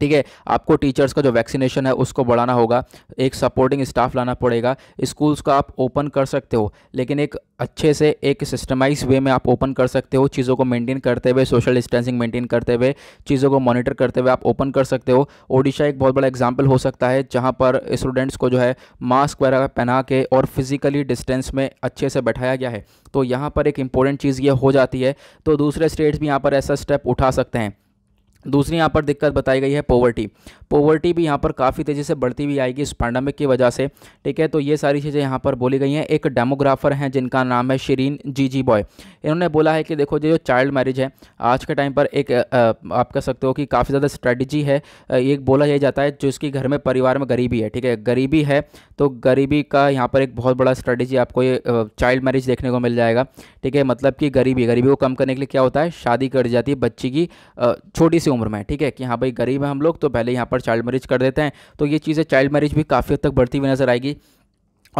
ठीक है आपको टीचर्स का जो वैक्सीनेशन है उसको बढ़ाना होगा एक सपोर्टिंग स्टाफ लाना पड़ेगा स्कूल्स का आप ओपन कर सकते हो लेकिन एक अच्छे से एक सिस्टमाइज वे में आप ओपन कर सकते हो चीज़ों को मेंटेन करते हुए सोशल डिस्टेंसिंग मेंटेन करते हुए चीज़ों को मॉनिटर करते हुए आप ओपन कर सकते हो ओडिशा एक बहुत बड़ा एग्जाम्पल हो सकता है जहाँ पर स्टूडेंट्स को जो है मास्क वगैरह पहना के और फिजिकली डिस्टेंस में अच्छे से बैठाया गया है तो यहाँ पर एक इंपॉर्टेंट चीज़ ये हो जाती है तो दूसरे स्टेट्स भी यहाँ पर ऐसा स्टेप उठा सकते हैं दूसरी यहाँ पर दिक्कत बताई गई है पोवर्टी पोवर्टी भी यहाँ पर काफ़ी तेज़ी से बढ़ती हुई आएगी इस पैंडमिक की वजह से ठीक है तो ये सारी चीज़ें यहाँ पर बोली गई हैं एक डेमोग्राफर हैं जिनका नाम है शरीन जी जी बॉय इन्होंने बोला है कि देखो जो चाइल्ड मैरिज है आज के टाइम पर एक आप कह सकते हो कि काफ़ी ज़्यादा स्ट्रेटजी है एक बोला यह जाता है जिसकी घर में परिवार में गरीबी है ठीक है गरीबी है तो गरीबी का यहाँ पर एक बहुत बड़ा स्ट्रैटेजी आपको ये चाइल्ड मैरिज देखने को मिल जाएगा ठीक है मतलब कि गरीबी गरीबी को कम करने के लिए क्या होता है शादी कर जाती है बच्ची की छोटी सी उम्र में ठीक है कि हाँ भाई गरीब है हम लोग तो पहले यहाँ पर चाइल्ड मैरिज कर देते हैं तो ये चीज़ें चाइल्ड मैरिज भी काफ़ी हद तक बढ़ती हुई नजर आएगी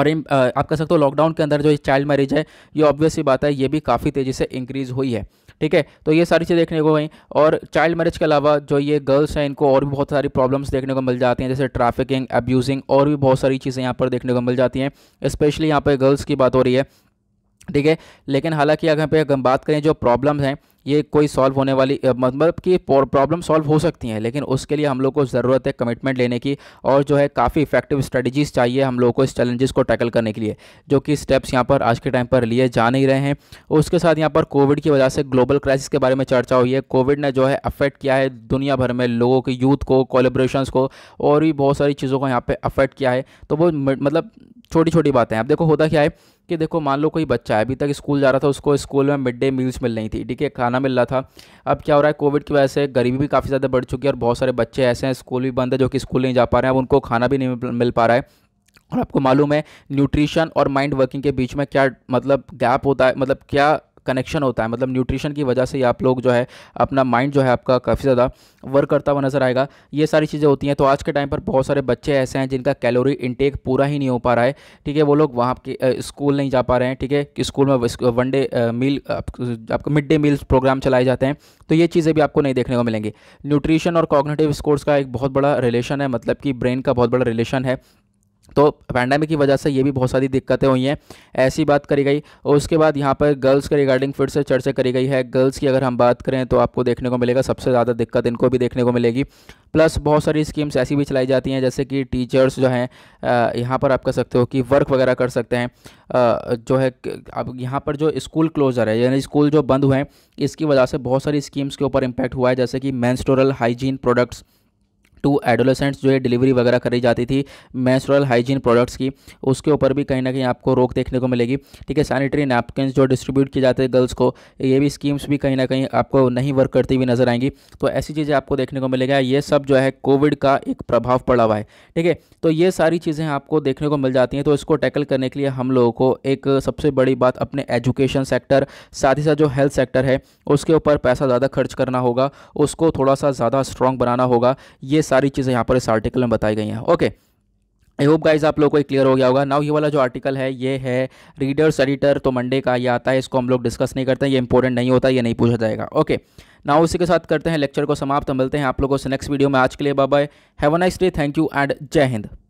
और इन आप कह सकते हो लॉकडाउन के अंदर जो चाइल्ड मैरिज है ये ऑब्वियसली बात है ये भी काफ़ी तेज़ी से इंक्रीज़ हुई है ठीक है तो ये सारी चीज़ें देखने को गई और चाइल्ड मैरिज के अलावा जो ये गर्ल्स हैं इनको और भी बहुत सारी प्रॉब्लम्स देखने को मिल जाती हैं जैसे ट्रैफिकिंग अब्यूजिंग और भी बहुत सारी चीज़ें यहाँ पर देखने को मिल जाती हैं स्पेशली यहाँ पर गर्ल्स की बात हो रही है ठीक है लेकिन हालांकि अगर हम बात करें जो प्रॉब्लम्स हैं ये कोई सॉल्व होने वाली मतलब कि प्रॉब्लम सॉल्व हो सकती हैं लेकिन उसके लिए हम लोग को ज़रूरत है कमिटमेंट लेने की और जो है काफ़ी इफेक्टिव स्ट्रेटजीज चाहिए हम लोग को इस चैलेंजेस को टैकल करने के लिए जो कि स्टेप्स यहाँ पर आज के टाइम पर लिए जा नहीं रहे हैं उसके साथ यहाँ पर कोविड की वजह से ग्लोबल क्राइसिस के बारे में चर्चा हुई है कोविड ने जो है अफेक्ट किया है दुनिया भर में लोगों के यूथ को कोलेब्रेशन को और भी बहुत सारी चीज़ों को यहाँ पर अफेक्ट किया है तो वो मतलब छोटी छोटी बातें आप देखो होता क्या है कि देखो मान लो कोई बच्चा है अभी तक स्कूल जा रहा था उसको स्कूल में मिड डे मील्स मिल रही थी ठीक है खाना मिल रहा था अब क्या हो रहा है कोविड की वजह से गरीबी भी काफ़ी ज़्यादा बढ़ चुकी है और बहुत सारे बच्चे ऐसे हैं स्कूल भी बंद है जो कि स्कूल नहीं जा पा रहे हैं अब उनको खाना भी नहीं मिल पा रहा है और आपको मालूम है न्यूट्रिशन और माइंड वर्किंग के बीच में क्या मतलब गैप होता है मतलब क्या कनेक्शन होता है मतलब न्यूट्रिशन की वजह से ही आप लोग जो है अपना माइंड जो है आपका काफ़ी ज़्यादा वर्क करता हुआ नज़र आएगा ये सारी चीज़ें होती हैं तो आज के टाइम पर बहुत सारे बच्चे ऐसे हैं जिनका कैलोरी इनटेक पूरा ही नहीं हो पा रहा है ठीक है वो लोग वहाँ के स्कूल नहीं जा पा रहे हैं ठीक है स्कूल में वन डे मील आपका मिड डे मील प्रोग्राम चलाए जाते हैं तो ये चीज़ें भी आपको नहीं देखने को मिलेंगी न्यूट्रिशन और कॉग्नेटिव स्कोर्स का एक बहुत बड़ा रिलेशन है मतलब कि ब्रेन का बहुत बड़ा रिलेशन है तो पैंडमिक की वजह से ये भी बहुत सारी दिक्कतें हुई हैं ऐसी बात करी गई और उसके बाद यहाँ पर गर्ल्स के रिगार्डिंग फिर से चर्चा करी गई है गर्ल्स की अगर हम बात करें तो आपको देखने को मिलेगा सबसे ज़्यादा दिक्कत इनको भी देखने को मिलेगी प्लस बहुत सारी स्कीम्स ऐसी भी चलाई जाती हैं जैसे कि टीचर्स जो हैं यहाँ पर आप कर सकते हो कि वर्क वगैरह कर सकते हैं जो है अब यहाँ पर जो स्कूल क्लोजर है यानी स्कूल जो बंद हुए हैं इसकी वजह से बहुत सारी स्कीम्स के ऊपर इम्पैक्ट हुआ है जैसे कि menstrual hygiene products to adolescents जो है डिलीवरी वगैरह करी जाती थी मैंसुरल हाइजीन प्रोडक्ट्स की उसके ऊपर भी कहीं ना कहीं आपको रोक देखने को मिलेगी ठीक है सैनिटरी नैपकिन जो डिस्ट्रीब्यूट किए जाते हैं गर्ल्स को ये भी स्कीम्स भी कहीं ना कहीं आपको नहीं वर्क करती हुई नजर आएंगी तो ऐसी चीज़ें आपको देखने को मिलेगा ये सब जो है कोविड का एक प्रभाव पड़ा हुआ है ठीक है तो ये सारी चीज़ें आपको देखने को मिल जाती हैं तो इसको टैकल करने के लिए हम लोगों को एक सबसे बड़ी बात अपने एजुकेशन सेक्टर साथ ही साथ जो हेल्थ सेक्टर है उसके ऊपर पैसा ज़्यादा खर्च करना होगा उसको थोड़ा सा ज़्यादा स्ट्रॉन्ग बनाना होगा ये सारी चीज़ें यहाँ पर इस आर्टिकल में बताई गई हैं ओके आई होप गाइज आप लोगों को क्लियर हो गया होगा नाउ ये वाला जो आर्टिकल है ये है रीडर्स एडिटर तो मंडे का ये आता है इसको हम लोग डिस्कस नहीं करते हैं ये इंपॉर्टेंट नहीं होता ये नहीं पूछा जाएगा ओके नाउ उसी के साथ करते हैं लेक्चर को समाप्त मिलते हैं आप लोगों से नेक्स्ट वीडियो में आज के लिए bye have a nice day thank you and Jai Hind